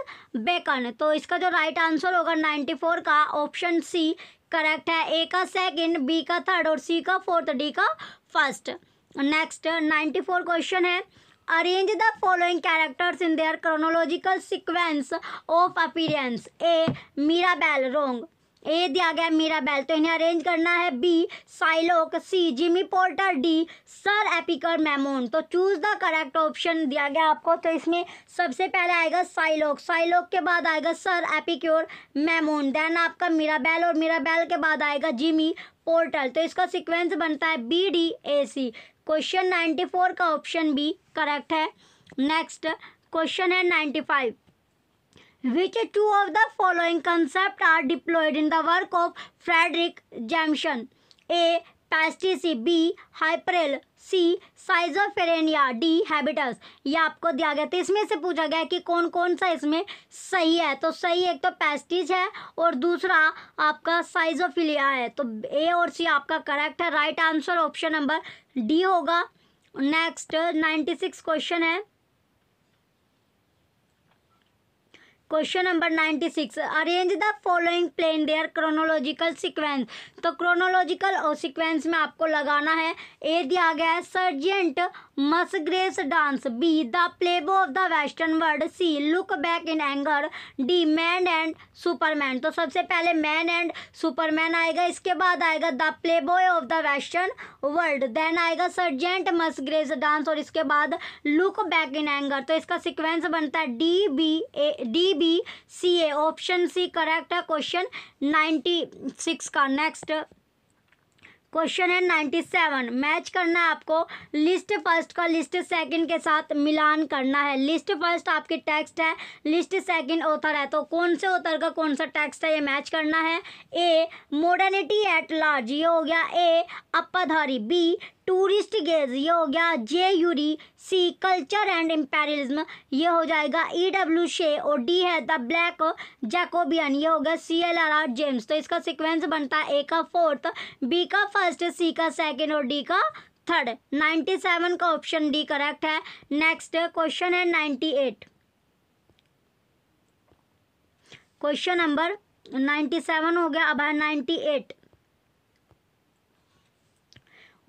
बेकन तो इसका जो राइट आंसर होगा नाइन्टी फोर का ऑप्शन सी करेक्ट है ए का सेकेंड बी का थर्ड और सी का फोर्थ डी का first next ninety four question है arrange the following characters in their chronological sequence of appearance A Mirabell wrong ए दिया गया मीरा बैल तो इन्हें अरेंज करना है B Shylock C Jimmy Porter D Sir Epicure Mammon तो चूज द करेक्ट ऑप्शन दिया गया आपको तो इसमें सबसे पहले आएगा साइलोक साइलोक के बाद आएगा सर एपिक्योर मैमोन देन आपका मीरा बैल और मीरा बैल के बाद आएगा जिमी पोर्टल तो इसका सिक्वेंस बनता है B D A C question ninety four का ऑप्शन बी करेक्ट है नेक्स्ट क्वेश्चन है ninety five which two of the following concept are deployed in the work of Fredric Jameson A pastiche B hyperreal C schizophrenia D habitus ये आपको दिया गया था इसमें से पूछा गया कि कौन कौन सा इसमें सही है तो सही एक तो पैस्टिस है और दूसरा आपका साइजोफिलिया है तो ए और सी आपका करेक्ट है right answer option number D होगा नेक्स्ट नाइन्टी सिक्स क्वेश्चन है question number ninety six arrange the following plain their chronological sequence तो क्रोनोलॉजिकल और सिक्वेंस में आपको लगाना है ए दिया गया है sergeant grace dance B the playboy of the western world C look back in anger D man and superman तो सबसे पहले मैन एंड सुपरमैन आएगा इसके बाद आएगा the playboy of the western world then आएगा सर्जेंट ग्रेस डांस और इसके बाद लुक बैक इन एंगर तो इसका सिक्वेंस बनता है D B A D B C A option C correct है क्वेश्चन नाइन्टी सिक्स का नेक्स्ट क्वेश्चन है नाइन्टी सेवन मैच करना है आपको लिस्ट फर्स्ट का लिस्ट सेकंड के साथ मिलान करना है लिस्ट फर्स्ट आपकी टेक्स्ट है लिस्ट सेकंड ऑथर है तो कौन से ऑथर का कौन सा टेक्स्ट है ये मैच करना है ए मॉडर्निटी एट लार्ज ये हो गया ए अपाधारी बी टूरिस्ट गेज ये हो गया J Urry C culture and imperialism ये हो जाएगा ई डब्ल्यू शे और डी है द ब्लैक जैकोबियन ये हो गया C L R R James तो इसका सिक्वेंस बनता है ए का फोर्थ बी का फर्स्ट फर्स्ट सी का सेकेंड और डी का थर्ड नाइन्टी सेवन का ऑप्शन डी करेक्ट है नेक्स्ट क्वेश्चन है ninety eight question number ninety seven हो गया अब है ninety eight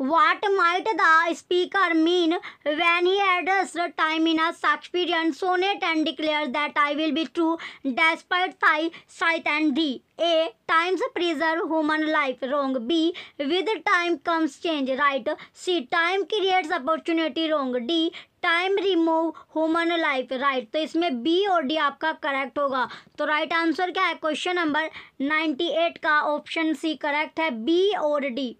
What might the speaker mean when he addressed time in a Shakespearean sonnet and declared that I will be true despite thy sight and thee? A. Times preserve human life. Wrong. B. With time comes change. Right. C. Time creates opportunity. Wrong. D. Time remove human life right तो इसमें बी और डी आपका करेक्ट होगा तो राइट आंसर क्या है क्वेश्चन नंबर 98 का ऑप्शन सी करेक्ट है बी और डी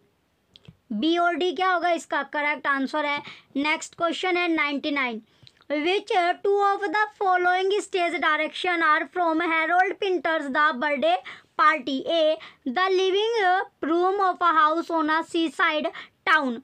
बी और डी क्या होगा इसका करेक्ट आंसर है नेक्स्ट क्वेश्चन है ninety nine which two of the following stage direction are from Harold Pinter's the birthday party A the living room of a house on a sea side town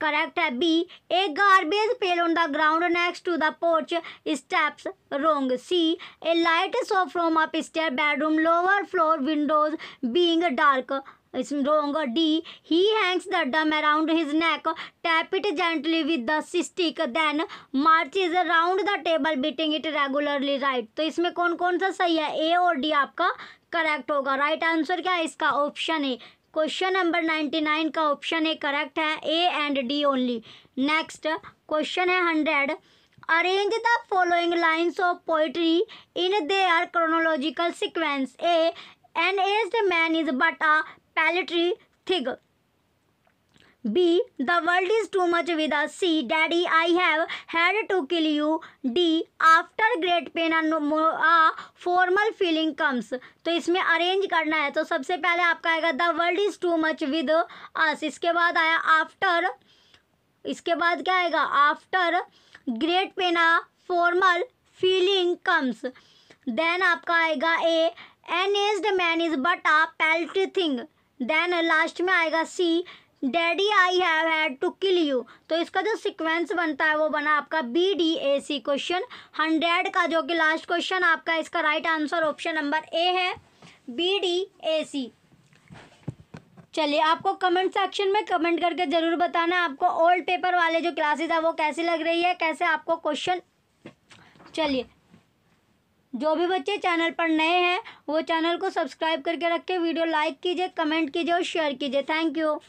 correct है B a garbage pail on the ground next to the porch steps wrong C a light so from up stair bedroom lower floor windows being dark इसमें wrong D he hangs the drum around his neck tap it gently with the stick then march is around the table beating it regularly right तो इसमें कौन कौन सा सही है ए और डी आपका करेक्ट होगा राइट right आंसर क्या है इसका option A question number ninety nine का ऑप्शन ए करेक्ट है A and D only next question है hundred arrange the following lines of poetry in their chronological sequence A an aged man is but a paltry thing B the world is too much with C daddy I have had to kill you D after great pain a formal feeling comes तो इसमें अरेंज करना है तो सबसे पहले आपका आएगा the world is too much with us इसके बाद आया आफ्टर इसके बाद क्या आएगा after great pain a formal feeling comes then आपका आएगा A an aged man is but a paltry thing then last में आएगा C daddy I have had to kill you तो इसका जो सिक्वेंस बनता है वो बना आपका B D A C question hundred का जो कि लास्ट क्वेश्चन आपका इसका right answer option number A है बी डी ए सी चलिए आपको कमेंट सेक्शन में कमेंट करके ज़रूर बताना आपको ओल्ड पेपर वाले जो क्लासेस है वो कैसी लग रही है कैसे आपको क्वेश्चन चलिए जो भी बच्चे चैनल पर नए हैं वो चैनल को सब्सक्राइब करके रखें वीडियो लाइक कीजिए कमेंट कीजिए और शेयर कीजिए थैंक यू